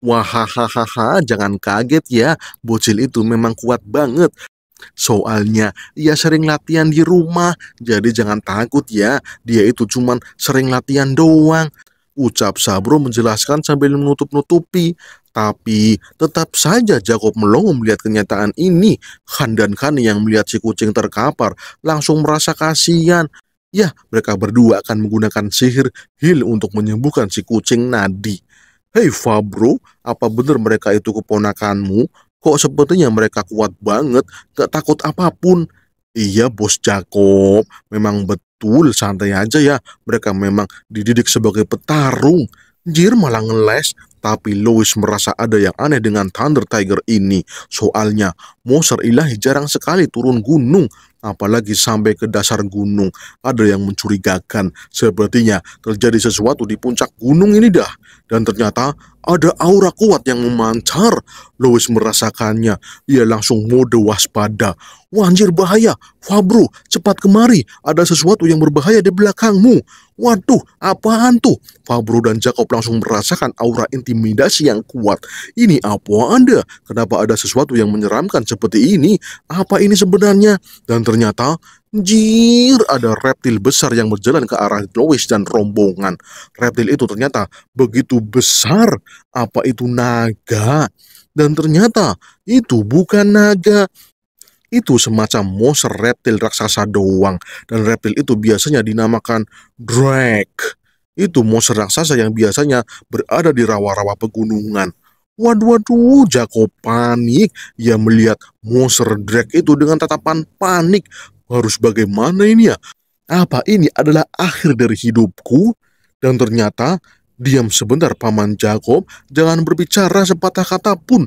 Wahahaha, jangan kaget ya, bocil itu memang kuat banget. Soalnya ia sering latihan di rumah, jadi jangan takut ya, dia itu cuman sering latihan doang ucap Sabro menjelaskan sambil menutup-nutupi. Tapi tetap saja Jacob melongo melihat kenyataan ini. Han dan Khan yang melihat si kucing terkapar langsung merasa kasihan. Ya, mereka berdua akan menggunakan sihir Hil untuk menyembuhkan si kucing Nadi. Hei Fabro, apa benar mereka itu keponakanmu? Kok sepertinya mereka kuat banget, gak takut apapun. Iya bos Jacob, memang betul betul santai aja ya mereka memang dididik sebagai petarung Jir malah ngeles tapi Louis merasa ada yang aneh dengan Thunder Tiger ini. Soalnya, Moser Ilahi jarang sekali turun gunung apalagi sampai ke dasar gunung. Ada yang mencurigakan, sepertinya terjadi sesuatu di puncak gunung ini dah. Dan ternyata ada aura kuat yang memancar. Louis merasakannya, ia langsung mode waspada. Wanjir bahaya, Fabro, cepat kemari, ada sesuatu yang berbahaya di belakangmu. Waduh, apaan tuh? Fabro dan Jacob langsung merasakan aura intimidasi yang kuat. Ini apa anda? Kenapa ada sesuatu yang menyeramkan seperti ini? Apa ini sebenarnya? Dan ternyata, jir, ada reptil besar yang berjalan ke arah Lois dan rombongan. Reptil itu ternyata begitu besar. Apa itu naga? Dan ternyata itu bukan naga, itu semacam monster reptil raksasa doang dan reptil itu biasanya dinamakan drake. Itu monster raksasa yang biasanya berada di rawa-rawa pegunungan. Waduh, waduh, Jaco panik. Ia melihat monster drag itu dengan tatapan panik. Harus bagaimana ini ya? Apa ini adalah akhir dari hidupku? Dan ternyata, diam sebentar Paman Jacob, jangan berbicara sepatah kata pun.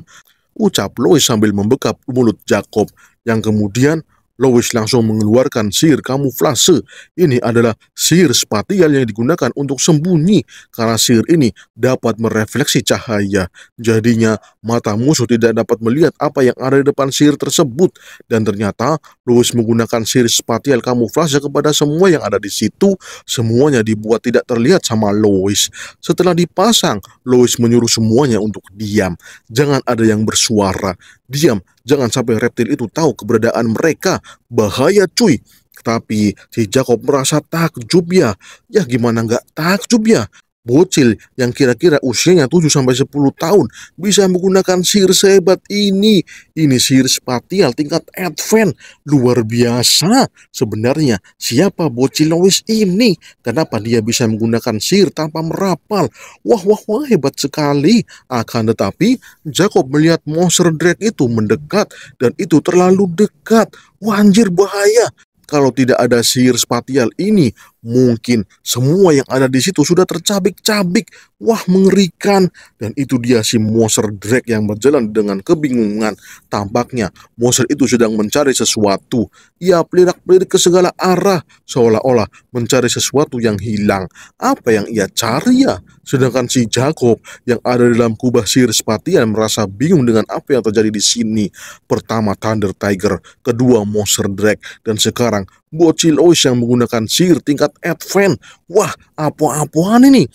Ucap Lois sambil membekap mulut Jacob, yang kemudian Lois langsung mengeluarkan sihir kamuflase. Ini adalah sihir spatial yang digunakan untuk sembunyi karena sihir ini dapat merefleksi cahaya. Jadinya mata musuh tidak dapat melihat apa yang ada di depan sihir tersebut. Dan ternyata Lois menggunakan sihir spatial kamuflase kepada semua yang ada di situ. Semuanya dibuat tidak terlihat sama Lois. Setelah dipasang, Lois menyuruh semuanya untuk diam. Jangan ada yang bersuara. Diam Jangan sampai reptil itu tahu keberadaan mereka. Bahaya cuy. Tapi si Jacob merasa takjub ya. Ya gimana nggak takjub ya Bocil yang kira-kira usianya 7 sampai 10 tahun bisa menggunakan sihir sehebat ini. Ini sihir spatial tingkat advent luar biasa. Sebenarnya siapa bocil Lois ini? Kenapa dia bisa menggunakan sihir tanpa merapal? Wah wah wah hebat sekali. Akan tetapi Jacob melihat monster Drake itu mendekat dan itu terlalu dekat. Wah anjir bahaya kalau tidak ada sihir spatial ini, mungkin semua yang ada di situ sudah tercabik-cabik. Wah, mengerikan. Dan itu dia si monster Drake yang berjalan dengan kebingungan. Tampaknya monster itu sedang mencari sesuatu. Ia pelirak-pelirik ke segala arah, seolah-olah mencari sesuatu yang hilang. Apa yang ia cari ya? Sedangkan si Jacob yang ada di dalam kubah sihir sepatian merasa bingung dengan apa yang terjadi di sini. Pertama Thunder Tiger, kedua monster Drake, dan sekarang Bocil Ois yang menggunakan sihir tingkat Advent. Wah, apa-apaan ini?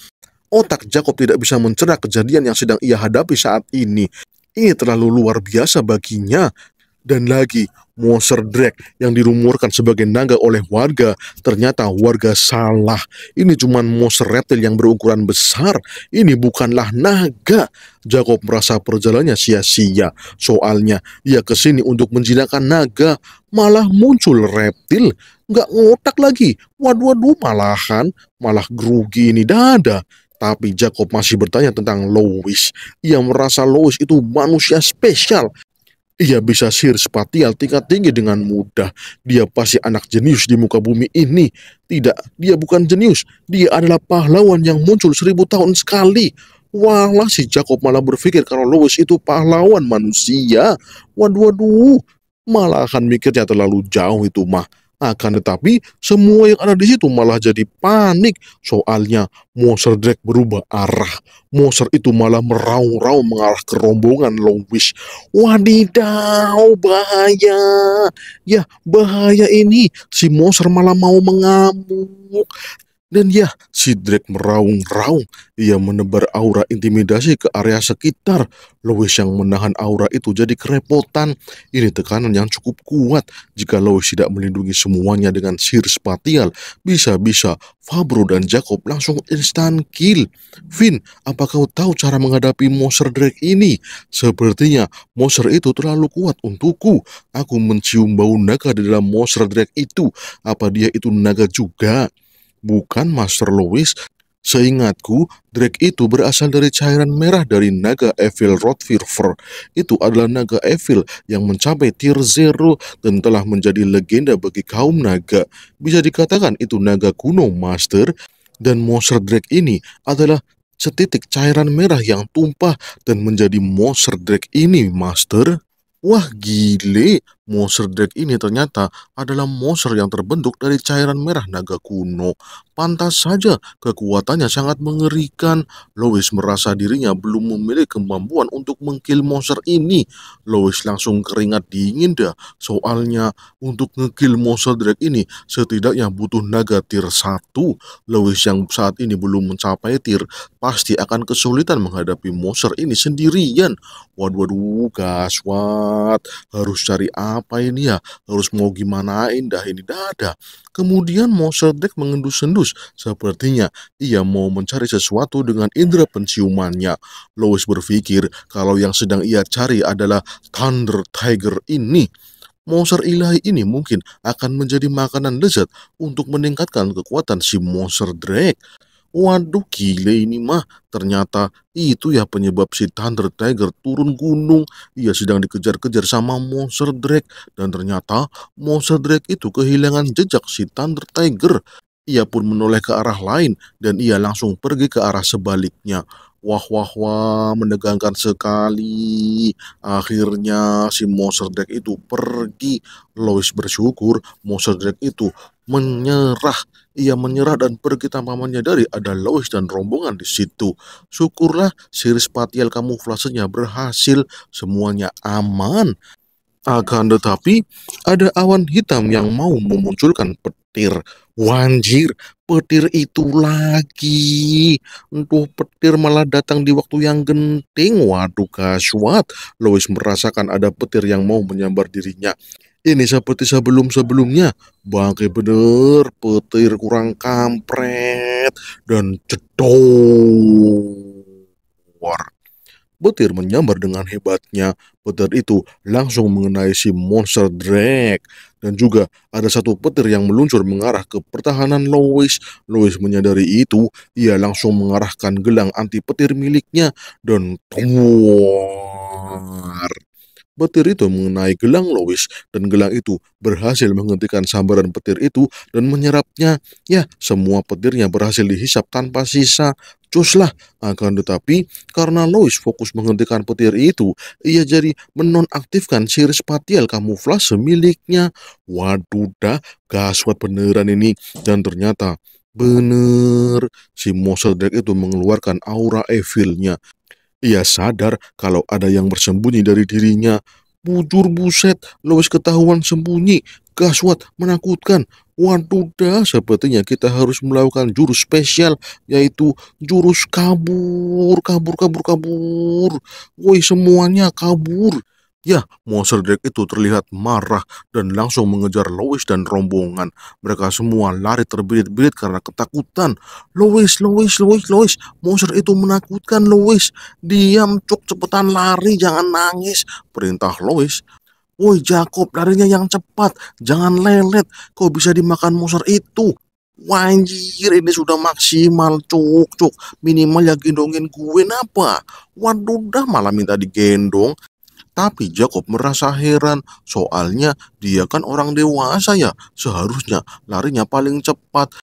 Otak Jacob tidak bisa mencerna kejadian yang sedang ia hadapi saat ini. Ini terlalu luar biasa baginya. Dan lagi, monster Drake yang dirumorkan sebagai naga oleh warga, ternyata warga salah. Ini cuma monster reptil yang berukuran besar. Ini bukanlah naga. Jacob merasa perjalanannya sia-sia. Soalnya, ia kesini untuk menjinakkan naga, malah muncul reptil nggak ngotak lagi. Waduh, waduh, malahan malah grogi ini dada. Tapi Jacob masih bertanya tentang Lois. Ia merasa Lois itu manusia spesial. Ia bisa sihir spatial tingkat tinggi dengan mudah. Dia pasti anak jenius di muka bumi ini. Tidak, dia bukan jenius. Dia adalah pahlawan yang muncul seribu tahun sekali. Walah si Jacob malah berpikir kalau Lois itu pahlawan manusia. Waduh, waduh. Malahan mikirnya terlalu jauh itu mah. Akan tetapi, semua yang ada di situ malah jadi panik. Soalnya, monster Drake berubah arah. Monster itu malah meraung-raung mengarah ke rombongan Long Longwish. Wadidaw, bahaya. Ya, bahaya ini. Si monster malah mau mengamuk. Dan ya, si Drake meraung-raung. Ia menebar aura intimidasi ke area sekitar. Lois yang menahan aura itu jadi kerepotan. Ini tekanan yang cukup kuat. Jika Lois tidak melindungi semuanya dengan sihir spatial, bisa-bisa Fabro dan Jacob langsung instan kill. Finn, apa kau tahu cara menghadapi monster Drake ini? Sepertinya monster itu terlalu kuat untukku. Aku mencium bau naga di dalam monster Drake itu. Apa dia itu naga juga? bukan Master Louis. Seingatku, Drake itu berasal dari cairan merah dari naga Evil Rotfirfer. Itu adalah naga Evil yang mencapai tier zero dan telah menjadi legenda bagi kaum naga. Bisa dikatakan itu naga kuno, Master. Dan monster Drake ini adalah setitik cairan merah yang tumpah dan menjadi monster Drake ini, Master. Wah gile, Monster Drake ini ternyata adalah monster yang terbentuk dari cairan merah naga kuno. Pantas saja kekuatannya sangat mengerikan. Lois merasa dirinya belum memiliki kemampuan untuk mengkill monster ini. Lois langsung keringat dingin dah. Soalnya untuk ngekill monster Drake ini setidaknya butuh naga tier 1. Lois yang saat ini belum mencapai tier pasti akan kesulitan menghadapi monster ini sendirian. Waduh, waduh, gaswat. Harus cari apa? ngapain ya, harus mau gimana indah ini dada. Kemudian monster drake mengendus-endus, sepertinya ia mau mencari sesuatu dengan indera penciumannya. Lois berpikir kalau yang sedang ia cari adalah Thunder Tiger ini. Monster ilahi ini mungkin akan menjadi makanan lezat untuk meningkatkan kekuatan si monster Drake. Waduh gile ini mah, ternyata itu ya penyebab si Thunder Tiger turun gunung. Ia sedang dikejar-kejar sama Monster Drake dan ternyata Monster Drake itu kehilangan jejak si Thunder Tiger. Ia pun menoleh ke arah lain dan ia langsung pergi ke arah sebaliknya. Wah wah wah menegangkan sekali. Akhirnya si monster deck itu pergi. Lois bersyukur monster deck itu menyerah. Ia menyerah dan pergi tanpa menyadari ada Lois dan rombongan di situ. Syukurlah siri Patial kamuflasenya berhasil. Semuanya aman. Akan tetapi, ada awan hitam yang mau memunculkan petir. Wanjir, petir itu lagi. Untuk petir malah datang di waktu yang genting. Waduh kaswat. Lois merasakan ada petir yang mau menyambar dirinya. Ini seperti sebelum-sebelumnya, bangke bener, petir kurang kampret, dan jedor. Petir menyambar dengan hebatnya. Petir itu langsung mengenai si monster Drake. Dan juga ada satu petir yang meluncur mengarah ke pertahanan Lois. Lois menyadari itu, ia langsung mengarahkan gelang anti petir miliknya dan tuar. Petir itu mengenai gelang Lois dan gelang itu berhasil menghentikan sambaran petir itu dan menyerapnya. Ya, semua petirnya berhasil dihisap tanpa sisa. Cuslah, akan tetapi karena Lois fokus menghentikan petir itu, ia jadi menonaktifkan sirip spatial kamuflase miliknya. Waduh dah, gaswat beneran ini. Dan ternyata Bener, si monster itu mengeluarkan aura evilnya ia sadar kalau ada yang bersembunyi dari dirinya. Bujur buset, Lois ketahuan sembunyi. Gaswat, menakutkan. Waduh dah, sepertinya kita harus melakukan jurus spesial, yaitu jurus kabur, kabur, kabur, kabur. Woi, semuanya kabur. Ya, monster Drake itu terlihat marah dan langsung mengejar Lois dan rombongan. Mereka semua lari terbirit-birit karena ketakutan. Lois, Lois, Lois, Lois, monster itu menakutkan Lois. Diam, cuk, cepetan lari, jangan nangis. Perintah Lois. Woi Jacob, larinya yang cepat, jangan lelet, kau bisa dimakan monster itu. Wanjir ini sudah maksimal cuk cuk minimal ya gendongin gue napa waduh dah malah minta digendong tapi Jacob merasa heran, soalnya dia kan orang dewasa ya, seharusnya larinya paling cepat.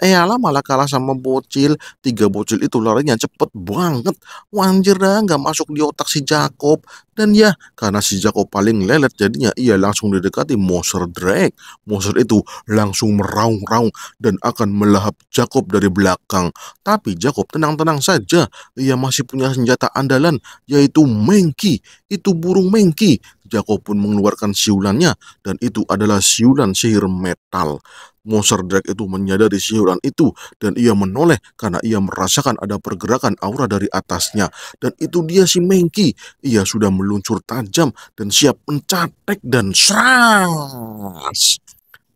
Eyalah eh, malah kalah sama bocil. Tiga bocil itu larinya cepet banget. Wanjir dah nggak masuk di otak si Jacob. Dan ya, karena si Jacob paling lelet jadinya ia langsung didekati monster Drake. Monster itu langsung meraung-raung dan akan melahap Jacob dari belakang. Tapi Jacob tenang-tenang saja. Ia masih punya senjata andalan yaitu Mengki. Itu burung Mengki Jacob pun mengeluarkan siulannya dan itu adalah siulan sihir metal. Monster Drake itu menyadari siulan itu dan ia menoleh karena ia merasakan ada pergerakan aura dari atasnya. Dan itu dia si Mengki. Ia sudah meluncur tajam dan siap mencatek dan seras.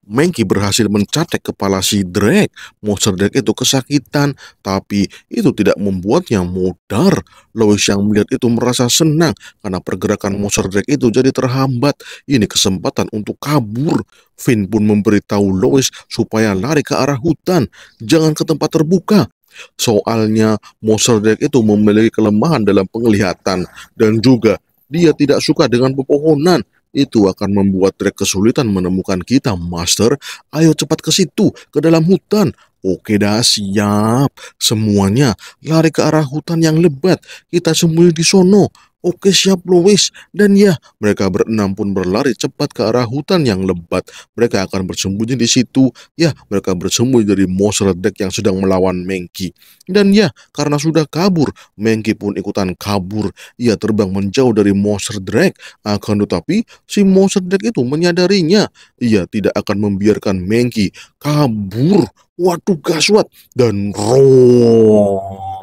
Mengki berhasil mencatek kepala si Drake. Monster Drake itu kesakitan, tapi itu tidak membuatnya mudar. Lois yang melihat itu merasa senang karena pergerakan Monster Drake itu jadi terhambat. Ini kesempatan untuk kabur. Finn pun memberitahu Lois supaya lari ke arah hutan, jangan ke tempat terbuka. Soalnya Monster Drake itu memiliki kelemahan dalam penglihatan dan juga dia tidak suka dengan pepohonan itu akan membuat Drake kesulitan menemukan kita, Master. Ayo cepat ke situ, ke dalam hutan. Oke dah, siap. Semuanya lari ke arah hutan yang lebat. Kita sembunyi di sono. Oke siap Louis. Dan ya, mereka berenam pun berlari cepat ke arah hutan yang lebat. Mereka akan bersembunyi di situ. Ya, mereka bersembunyi dari monster deck yang sedang melawan Mengki. Dan ya, karena sudah kabur, Mengki pun ikutan kabur. Ia terbang menjauh dari monster Drake. Akan tetapi, si monster Drake itu menyadarinya. Ia tidak akan membiarkan Mengki kabur. Waduh gaswat. Dan roh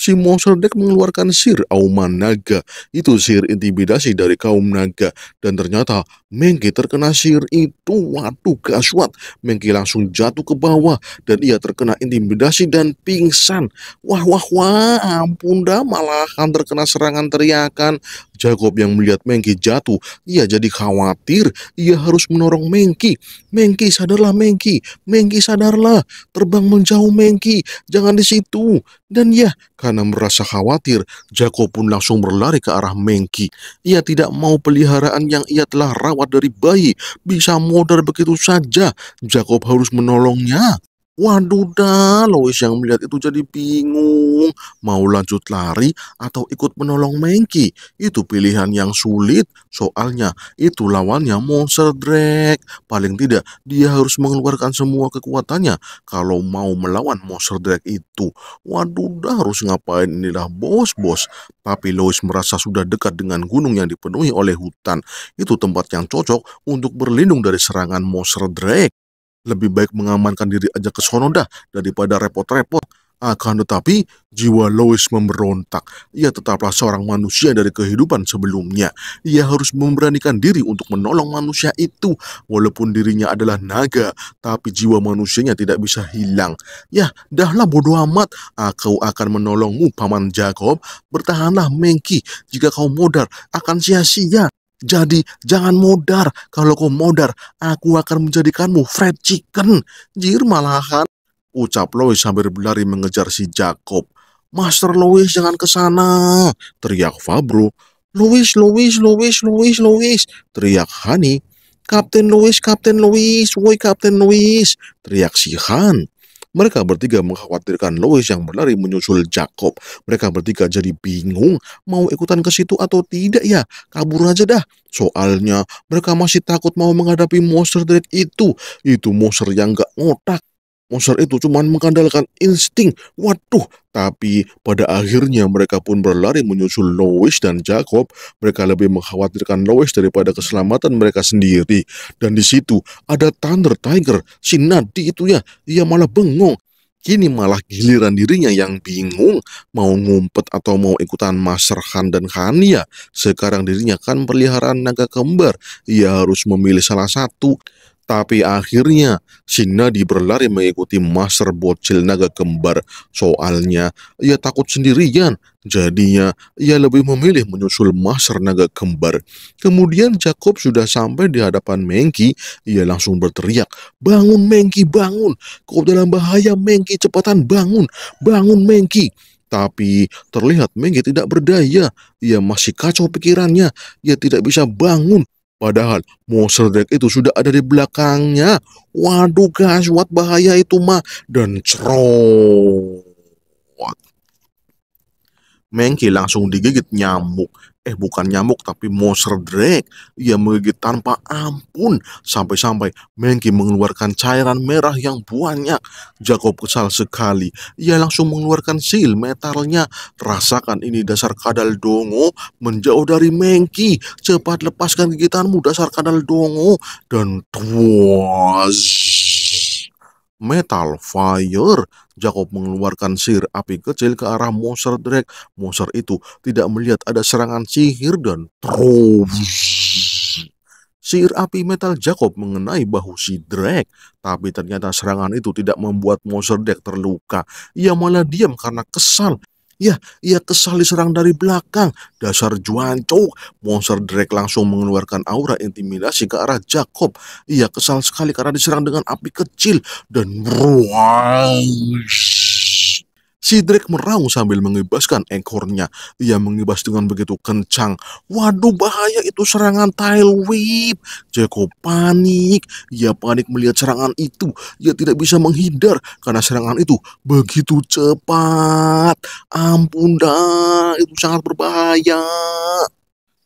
si monster deck mengeluarkan sihir Auman Naga. Itu sihir intimidasi dari kaum naga. Dan ternyata Mengki terkena sihir itu, waduh gaswat. Mengki langsung jatuh ke bawah dan ia terkena intimidasi dan pingsan. Wah, wah, wah, ampun dah malahan terkena serangan teriakan. Jacob yang melihat Mengki jatuh, ia jadi khawatir. Ia harus menolong Mengki. Mengki sadarlah Mengki, Mengki sadarlah. Terbang menjauh Mengki, jangan di situ. Dan ya, karena merasa khawatir, Jacob pun langsung berlari ke arah Mengki. Ia tidak mau peliharaan yang ia telah rawat keluar dari bayi, bisa modar begitu saja. Jacob harus menolongnya. Waduh dah, Lois yang melihat itu jadi bingung. Mau lanjut lari atau ikut menolong Mengki? Itu pilihan yang sulit, soalnya itu lawannya Monster Drake. Paling tidak, dia harus mengeluarkan semua kekuatannya kalau mau melawan Monster Drake itu. Waduh dah, harus ngapain inilah bos-bos. Tapi Lois merasa sudah dekat dengan gunung yang dipenuhi oleh hutan. Itu tempat yang cocok untuk berlindung dari serangan Monster Drake. Lebih baik mengamankan diri aja ke Sonoda daripada repot-repot. Akan tetapi, jiwa Lois memberontak. Ia tetaplah seorang manusia dari kehidupan sebelumnya. Ia harus memberanikan diri untuk menolong manusia itu. Walaupun dirinya adalah naga, tapi jiwa manusianya tidak bisa hilang. Ya, dahlah bodoh amat. Aku akan menolongmu, Paman Jacob. Bertahanlah, Mengki. Jika kau modar, akan sia-sia. Jadi jangan modar. Kalau kau modar, aku akan menjadikanmu fried chicken. Jir malahan. Ucap Lois sambil berlari mengejar si Jacob. Master Lois jangan ke sana. Teriak Fabro. Lois, Lois, Lois, Lois, Lois. Teriak Hani. Kapten Lois, Kapten Lois, woi Kapten Lois. Teriak si Han. Mereka bertiga mengkhawatirkan Lois yang berlari menyusul Jacob. Mereka bertiga jadi bingung mau ikutan ke situ atau tidak ya. Kabur aja dah. Soalnya mereka masih takut mau menghadapi monster dread itu. Itu monster yang gak ngotak. Monster itu cuma mengandalkan insting. Waduh, tapi pada akhirnya mereka pun berlari menyusul Lois dan Jacob. Mereka lebih mengkhawatirkan Lois daripada keselamatan mereka sendiri. Dan di situ ada Thunder Tiger, si Nadi itu ya. Ia malah bengong. Kini malah giliran dirinya yang bingung mau ngumpet atau mau ikutan Master Han dan Hania. Ya? Sekarang dirinya kan peliharaan naga kembar. Ia harus memilih salah satu. Tapi akhirnya Sinadi berlari mengikuti master bocil naga kembar. Soalnya ia takut sendirian. Jadinya ia lebih memilih menyusul master naga kembar. Kemudian Jacob sudah sampai di hadapan Mengki. Ia langsung berteriak, bangun Mengki bangun. Kau dalam bahaya Mengki cepatan bangun. Bangun Mengki. Tapi terlihat Mengki tidak berdaya. Ia masih kacau pikirannya. Ia tidak bisa bangun. Padahal monster deck itu sudah ada di belakangnya. Waduh guys, what bahaya itu mah. Dan cerot. Mengki langsung digigit nyamuk eh bukan nyamuk tapi monster drake yang menggigit tanpa ampun sampai-sampai Mengki mengeluarkan cairan merah yang banyak. Jacob kesal sekali. Ia langsung mengeluarkan sil metalnya. Rasakan ini dasar kadal dongo menjauh dari Mengki. Cepat lepaskan gigitanmu dasar kadal dongo dan tuas. Metal Fire. Jacob mengeluarkan sihir api kecil ke arah monster Drake. Monster itu tidak melihat ada serangan sihir dan trum. Sihir api metal Jacob mengenai bahu si Drake, tapi ternyata serangan itu tidak membuat monster Drake terluka. Ia malah diam karena kesal Ya, ia kesal diserang dari belakang. Dasar juancuk. monster Drake langsung mengeluarkan aura intimidasi ke arah Jacob. Ia kesal sekali karena diserang dengan api kecil dan ruang. Sidrek meraung sambil mengibaskan ekornya. Ia mengibas dengan begitu kencang. Waduh bahaya itu serangan tail whip. Jeko panik. Ia panik melihat serangan itu. Ia tidak bisa menghindar karena serangan itu begitu cepat. Ampun dah, itu sangat berbahaya.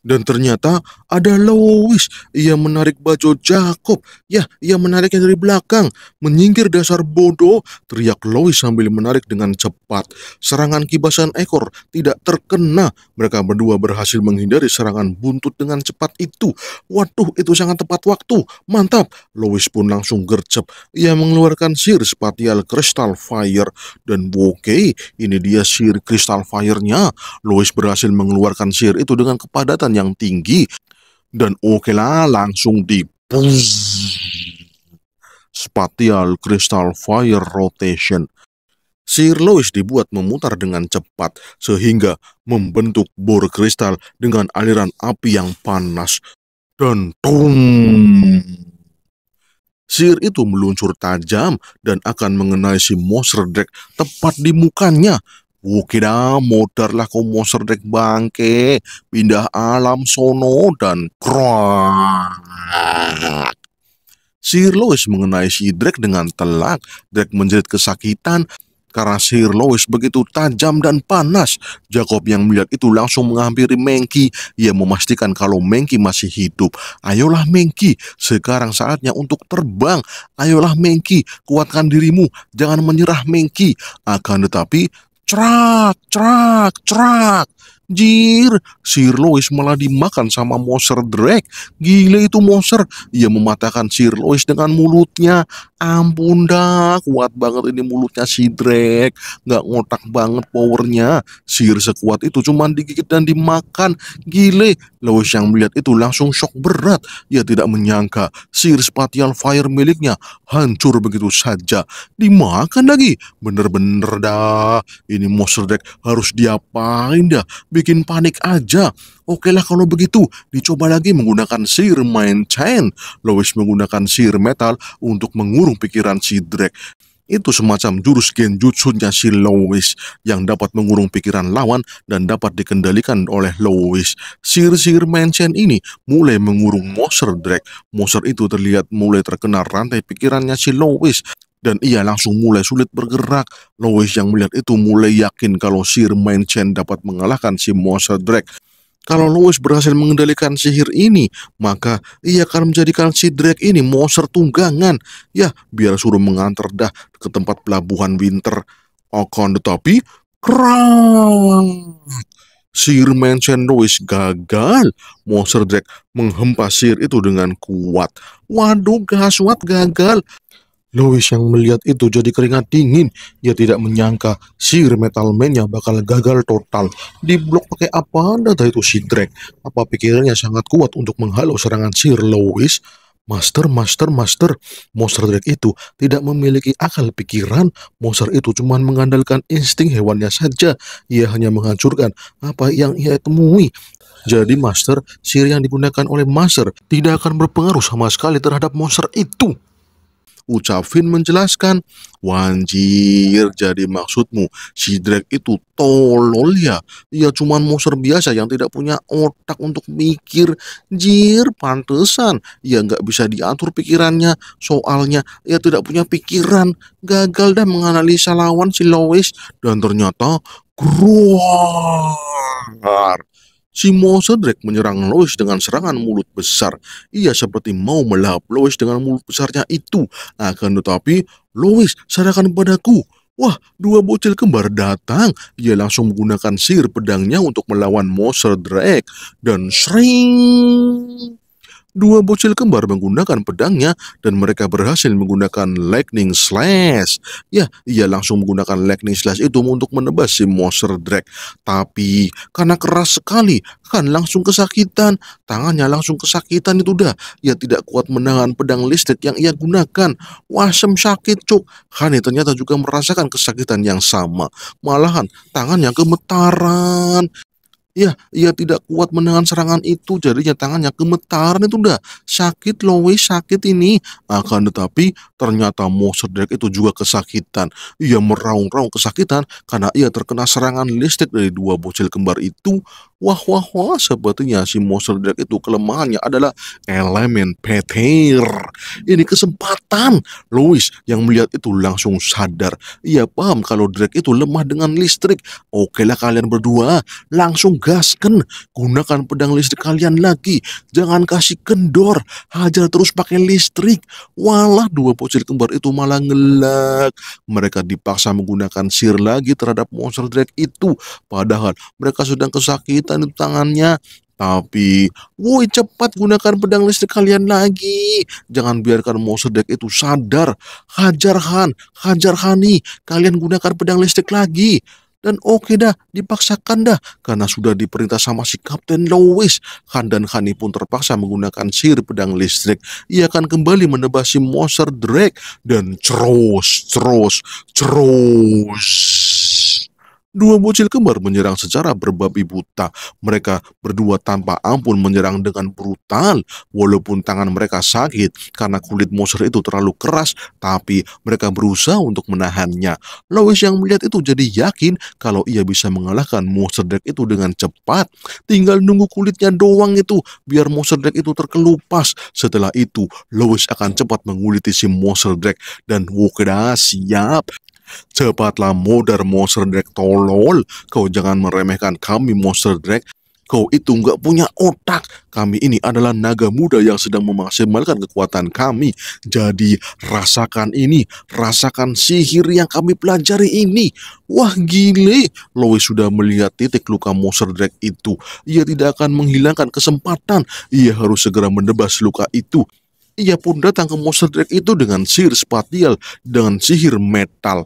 Dan ternyata ada Lois. Ia menarik baju Jacob. Ya, ia menariknya dari belakang. Menyingkir dasar bodoh, teriak Lois sambil menarik dengan cepat. Serangan kibasan ekor tidak terkena. Mereka berdua berhasil menghindari serangan buntut dengan cepat itu. Waduh, itu sangat tepat waktu. Mantap. Lois pun langsung gercep. Ia mengeluarkan sir spatial crystal fire. Dan oke, okay, ini dia sir crystal fire-nya. Lois berhasil mengeluarkan sir itu dengan kepadatan yang tinggi dan lah langsung di Spatial Crystal Fire Rotation. Sir Lois dibuat memutar dengan cepat sehingga membentuk bor kristal dengan aliran api yang panas dan tum. Sir itu meluncur tajam dan akan mengenai si Monster deck tepat di mukanya Oh, lah kau monster dek bangke, pindah alam sono dan kroak. Sir Lois mengenai si Drake dengan telak. Drake menjerit kesakitan karena Sir Lois begitu tajam dan panas. Jacob yang melihat itu langsung menghampiri Mengki. Ia memastikan kalau Mengki masih hidup. Ayolah Mengki, sekarang saatnya untuk terbang. Ayolah Mengki, kuatkan dirimu, jangan menyerah Mengki. Akan tetapi cerak, cerak, cerak. Jir, Sir Lois malah dimakan sama Monster Drake. Gila itu Monster. Ia mematahkan Sir Lois dengan mulutnya ampun dah kuat banget ini mulutnya si Drake nggak ngotak banget powernya sihir sekuat itu cuman digigit dan dimakan gile Lewis yang melihat itu langsung shock berat ia tidak menyangka sihir spatial fire miliknya hancur begitu saja dimakan lagi bener-bener dah ini monster Drake harus diapain dah bikin panik aja Oke lah kalau begitu, dicoba lagi menggunakan sihir main chain. Lois menggunakan sihir metal untuk mengurung pikiran si Drake. Itu semacam jurus genjutsunya si Lois yang dapat mengurung pikiran lawan dan dapat dikendalikan oleh Lois. Sihir-sihir main chain ini mulai mengurung Monster Drake. Monster itu terlihat mulai terkena rantai pikirannya si Lois dan ia langsung mulai sulit bergerak. Lois yang melihat itu mulai yakin kalau Sir Main Chen dapat mengalahkan si Monster Drake. Kalau Louis berhasil mengendalikan sihir ini, maka ia akan menjadikan si Drake ini monster tunggangan. Ya, biar suruh mengantar dah ke tempat pelabuhan Winter. Akan tetapi, kerang. Sihir Mansion Louis gagal. Monster Drake menghempas sihir itu dengan kuat. Waduh, gaswat gagal. Louis yang melihat itu jadi keringat dingin. Ia tidak menyangka si Metal Man-nya bakal gagal total. Diblok pakai apa anda tahu itu si Drake? Apa pikirannya sangat kuat untuk menghalau serangan Sir Louis? Master, master, master, monster Drake itu tidak memiliki akal pikiran. Monster itu cuma mengandalkan insting hewannya saja. Ia hanya menghancurkan apa yang ia temui. Jadi master, sihir yang digunakan oleh master tidak akan berpengaruh sama sekali terhadap monster itu. Finn menjelaskan, Wanjir, jadi maksudmu si Drake itu tolol ya? ia cuman monster biasa yang tidak punya otak untuk mikir. Jir, pantesan. ia nggak bisa diatur pikirannya. Soalnya ia tidak punya pikiran. Gagal dah menganalisa lawan si Lois. Dan ternyata Gruar Si Simon Sedrek menyerang Lois dengan serangan mulut besar. Ia seperti mau melahap Lois dengan mulut besarnya itu. Akan tetapi, Lois, serahkan padaku. Wah, dua bocil kembar datang. Ia langsung menggunakan sihir pedangnya untuk melawan Monster Drake. Dan sering... Dua bocil kembar menggunakan pedangnya dan mereka berhasil menggunakan lightning slash. Ya, ia langsung menggunakan lightning slash itu untuk menebas si monster drag. Tapi karena keras sekali, kan langsung kesakitan. Tangannya langsung kesakitan itu dah. Ia tidak kuat menahan pedang listrik yang ia gunakan. Wasem sakit cuk. Hani ternyata juga merasakan kesakitan yang sama. Malahan tangannya gemetaran. Ya, ia tidak kuat menahan serangan itu, jadinya tangannya gemetaran itu udah sakit loh, lowe sakit ini. Akan tetapi ternyata monster Derek itu juga kesakitan. Ia meraung-raung kesakitan karena ia terkena serangan listrik dari dua bocil kembar itu. Wah wah wah sepertinya si monster Drake itu kelemahannya adalah elemen petir. Ini kesempatan. Louis yang melihat itu langsung sadar. Ia paham kalau Drake itu lemah dengan listrik. Oke lah kalian berdua langsung gasken. Gunakan pedang listrik kalian lagi. Jangan kasih kendor. Hajar terus pakai listrik. Walah dua pocil kembar itu malah ngelak. Mereka dipaksa menggunakan sir lagi terhadap monster Drake itu. Padahal mereka sedang kesakitan tanduk tangannya. Tapi, woi cepat gunakan pedang listrik kalian lagi. Jangan biarkan monster deck itu sadar. Hajar Han, hajar Hani, kalian gunakan pedang listrik lagi. Dan oke okay dah, dipaksakan dah, karena sudah diperintah sama si Kapten Lois. Han dan Hani pun terpaksa menggunakan sihir pedang listrik. Ia akan kembali menebas si monster Drake. Dan terus, terus, terus. Dua bocil kembar menyerang secara berbabi buta. Mereka berdua tanpa ampun menyerang dengan brutal. Walaupun tangan mereka sakit karena kulit monster itu terlalu keras, tapi mereka berusaha untuk menahannya. Lois yang melihat itu jadi yakin kalau ia bisa mengalahkan monster deck itu dengan cepat. Tinggal nunggu kulitnya doang itu biar monster deck itu terkelupas. Setelah itu, Lois akan cepat menguliti si monster deck dan wukeda siap Cepatlah modar Monster Drag tolol. Kau jangan meremehkan kami Monster Drag. Kau itu nggak punya otak. Kami ini adalah naga muda yang sedang memaksimalkan kekuatan kami. Jadi rasakan ini, rasakan sihir yang kami pelajari ini. Wah gile, Lois sudah melihat titik luka monster drag itu. Ia tidak akan menghilangkan kesempatan. Ia harus segera menebas luka itu ia pun datang ke Monster Drake itu dengan sihir spatial, dengan sihir metal.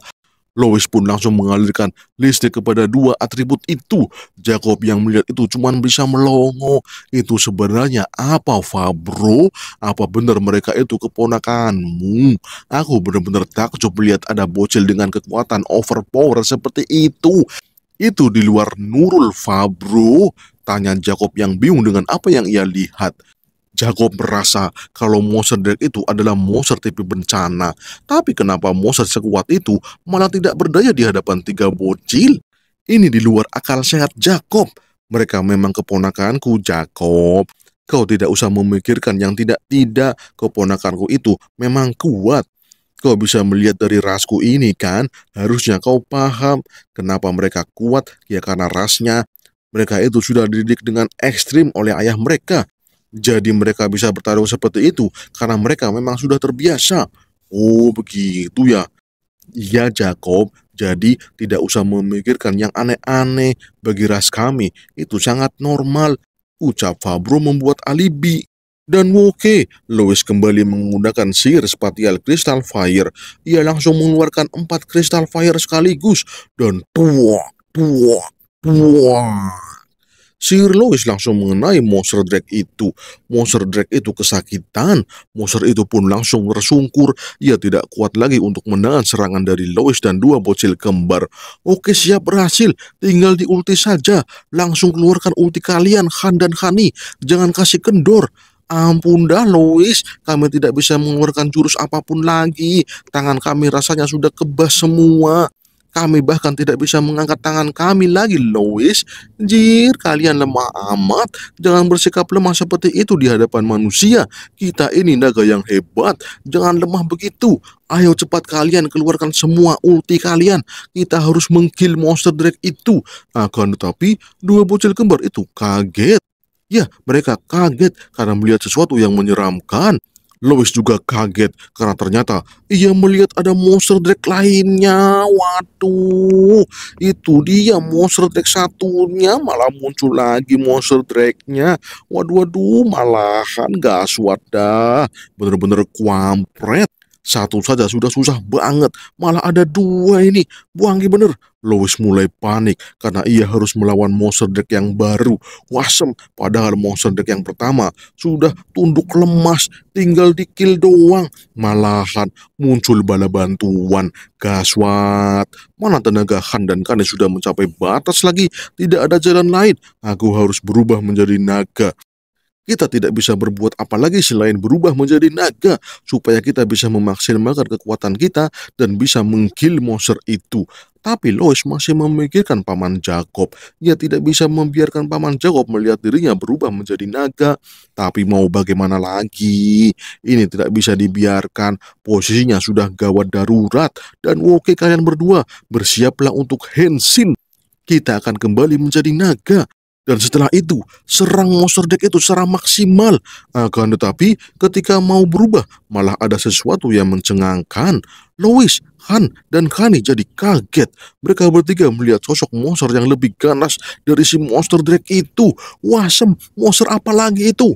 Lois pun langsung mengalirkan listrik kepada dua atribut itu. Jacob yang melihat itu cuma bisa melongo. Itu sebenarnya apa Fabro? Apa benar mereka itu keponakanmu? Aku benar-benar takjub melihat ada bocil dengan kekuatan overpower seperti itu. Itu di luar Nurul Fabro. Tanya Jacob yang bingung dengan apa yang ia lihat. Jacob merasa kalau monster itu adalah monster tipe bencana. Tapi kenapa monster sekuat itu malah tidak berdaya di hadapan tiga bocil? Ini di luar akal sehat Jacob. Mereka memang keponakanku, Jacob. Kau tidak usah memikirkan yang tidak-tidak. Keponakanku itu memang kuat. Kau bisa melihat dari rasku ini kan, harusnya kau paham kenapa mereka kuat, ya karena rasnya. Mereka itu sudah dididik dengan ekstrim oleh ayah mereka. Jadi mereka bisa bertarung seperti itu karena mereka memang sudah terbiasa. Oh begitu ya. Iya Jacob. jadi tidak usah memikirkan yang aneh-aneh bagi ras kami. Itu sangat normal. Ucap Fabro membuat alibi. Dan Woke, Louis kembali menggunakan sihir spatial kristal Fire. Ia langsung mengeluarkan empat kristal Fire sekaligus. Dan tua, tua, tua. Sihir Lois langsung mengenai monster Drake itu. Monster Drake itu kesakitan. Monster itu pun langsung tersungkur. Ia tidak kuat lagi untuk menahan serangan dari Lois dan dua bocil kembar. Oke siap berhasil. Tinggal di ulti saja. Langsung keluarkan ulti kalian Han dan Hani. Jangan kasih kendor. Ampun dah Lois, kami tidak bisa mengeluarkan jurus apapun lagi. Tangan kami rasanya sudah kebas semua. Kami bahkan tidak bisa mengangkat tangan kami lagi, Lois. Jir, kalian lemah amat. Jangan bersikap lemah seperti itu di hadapan manusia. Kita ini naga yang hebat. Jangan lemah begitu. Ayo cepat kalian keluarkan semua ulti kalian. Kita harus mengkill monster drake itu. Akan tetapi, dua bocil kembar itu kaget. Ya, mereka kaget karena melihat sesuatu yang menyeramkan. Lois juga kaget karena ternyata ia melihat ada monster drag lainnya. Waduh, itu dia monster drag satunya malah muncul lagi monster dragnya. Waduh, waduh, malahan gak suat dah. Bener-bener kuampret. Satu saja sudah susah banget, malah ada dua ini. Buangi bener. Lois mulai panik karena ia harus melawan monster deck yang baru, Wasem. Padahal monster deck yang pertama sudah tunduk lemas, tinggal di dikil doang. Malahan muncul bala bantuan, Gaswat. Mana tenaga Han dan Kane sudah mencapai batas lagi, tidak ada jalan lain. Aku harus berubah menjadi naga kita tidak bisa berbuat apa lagi selain berubah menjadi naga supaya kita bisa memaksimalkan kekuatan kita dan bisa mengkill monster itu. Tapi Lois masih memikirkan paman Jacob. Ia tidak bisa membiarkan paman Jacob melihat dirinya berubah menjadi naga. Tapi mau bagaimana lagi? Ini tidak bisa dibiarkan. Posisinya sudah gawat darurat. Dan oke kalian berdua, bersiaplah untuk Henshin. Kita akan kembali menjadi naga. Dan setelah itu, serang monster deck itu secara maksimal. Akan tetapi, ketika mau berubah, malah ada sesuatu yang mencengangkan. louis Han, dan Kani jadi kaget. Mereka bertiga melihat sosok monster yang lebih ganas dari si monster Drake itu. Wasem, monster apa lagi itu?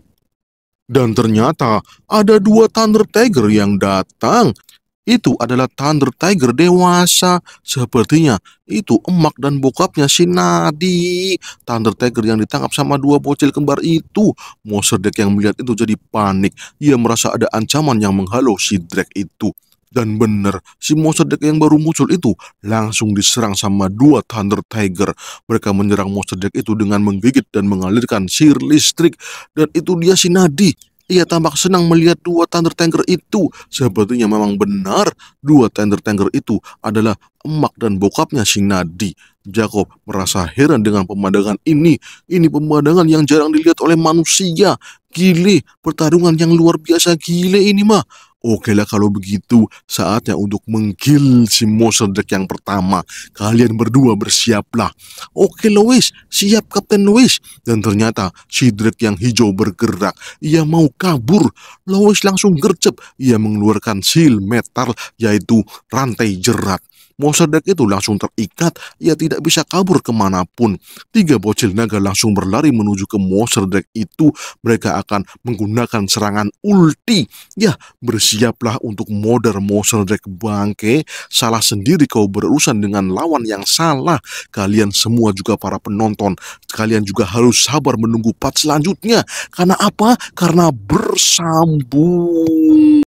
Dan ternyata ada dua Thunder Tiger yang datang. Itu adalah Thunder Tiger dewasa. Sepertinya itu emak dan bokapnya si Nadi. Thunder Tiger yang ditangkap sama dua bocil kembar itu. Monster Deck yang melihat itu jadi panik. Ia merasa ada ancaman yang menghalau si Drake itu. Dan benar, si Monster deck yang baru muncul itu langsung diserang sama dua Thunder Tiger. Mereka menyerang Monster deck itu dengan menggigit dan mengalirkan sihir listrik. Dan itu dia si Nadi ia tampak senang melihat dua Thunder Tanker itu. Sepertinya memang benar dua Thunder Tanker itu adalah emak dan bokapnya si Nadi. Jacob merasa heran dengan pemandangan ini. Ini pemandangan yang jarang dilihat oleh manusia. Gile, pertarungan yang luar biasa gile ini mah. Oke lah kalau begitu, saatnya untuk menggil si deck yang pertama. Kalian berdua bersiaplah. Oke Lois, siap Kapten Lois. Dan ternyata si Drake yang hijau bergerak. Ia mau kabur. Lois langsung gercep. Ia mengeluarkan seal metal yaitu rantai jerat. Mosadek itu langsung terikat, ia tidak bisa kabur kemanapun. Tiga bocil naga langsung berlari menuju ke Mosadek itu. Mereka akan menggunakan serangan ulti. Ya, bersiaplah untuk modar Mosadek bangke. Salah sendiri kau berurusan dengan lawan yang salah. Kalian semua juga para penonton. Kalian juga harus sabar menunggu part selanjutnya. Karena apa? Karena bersambung.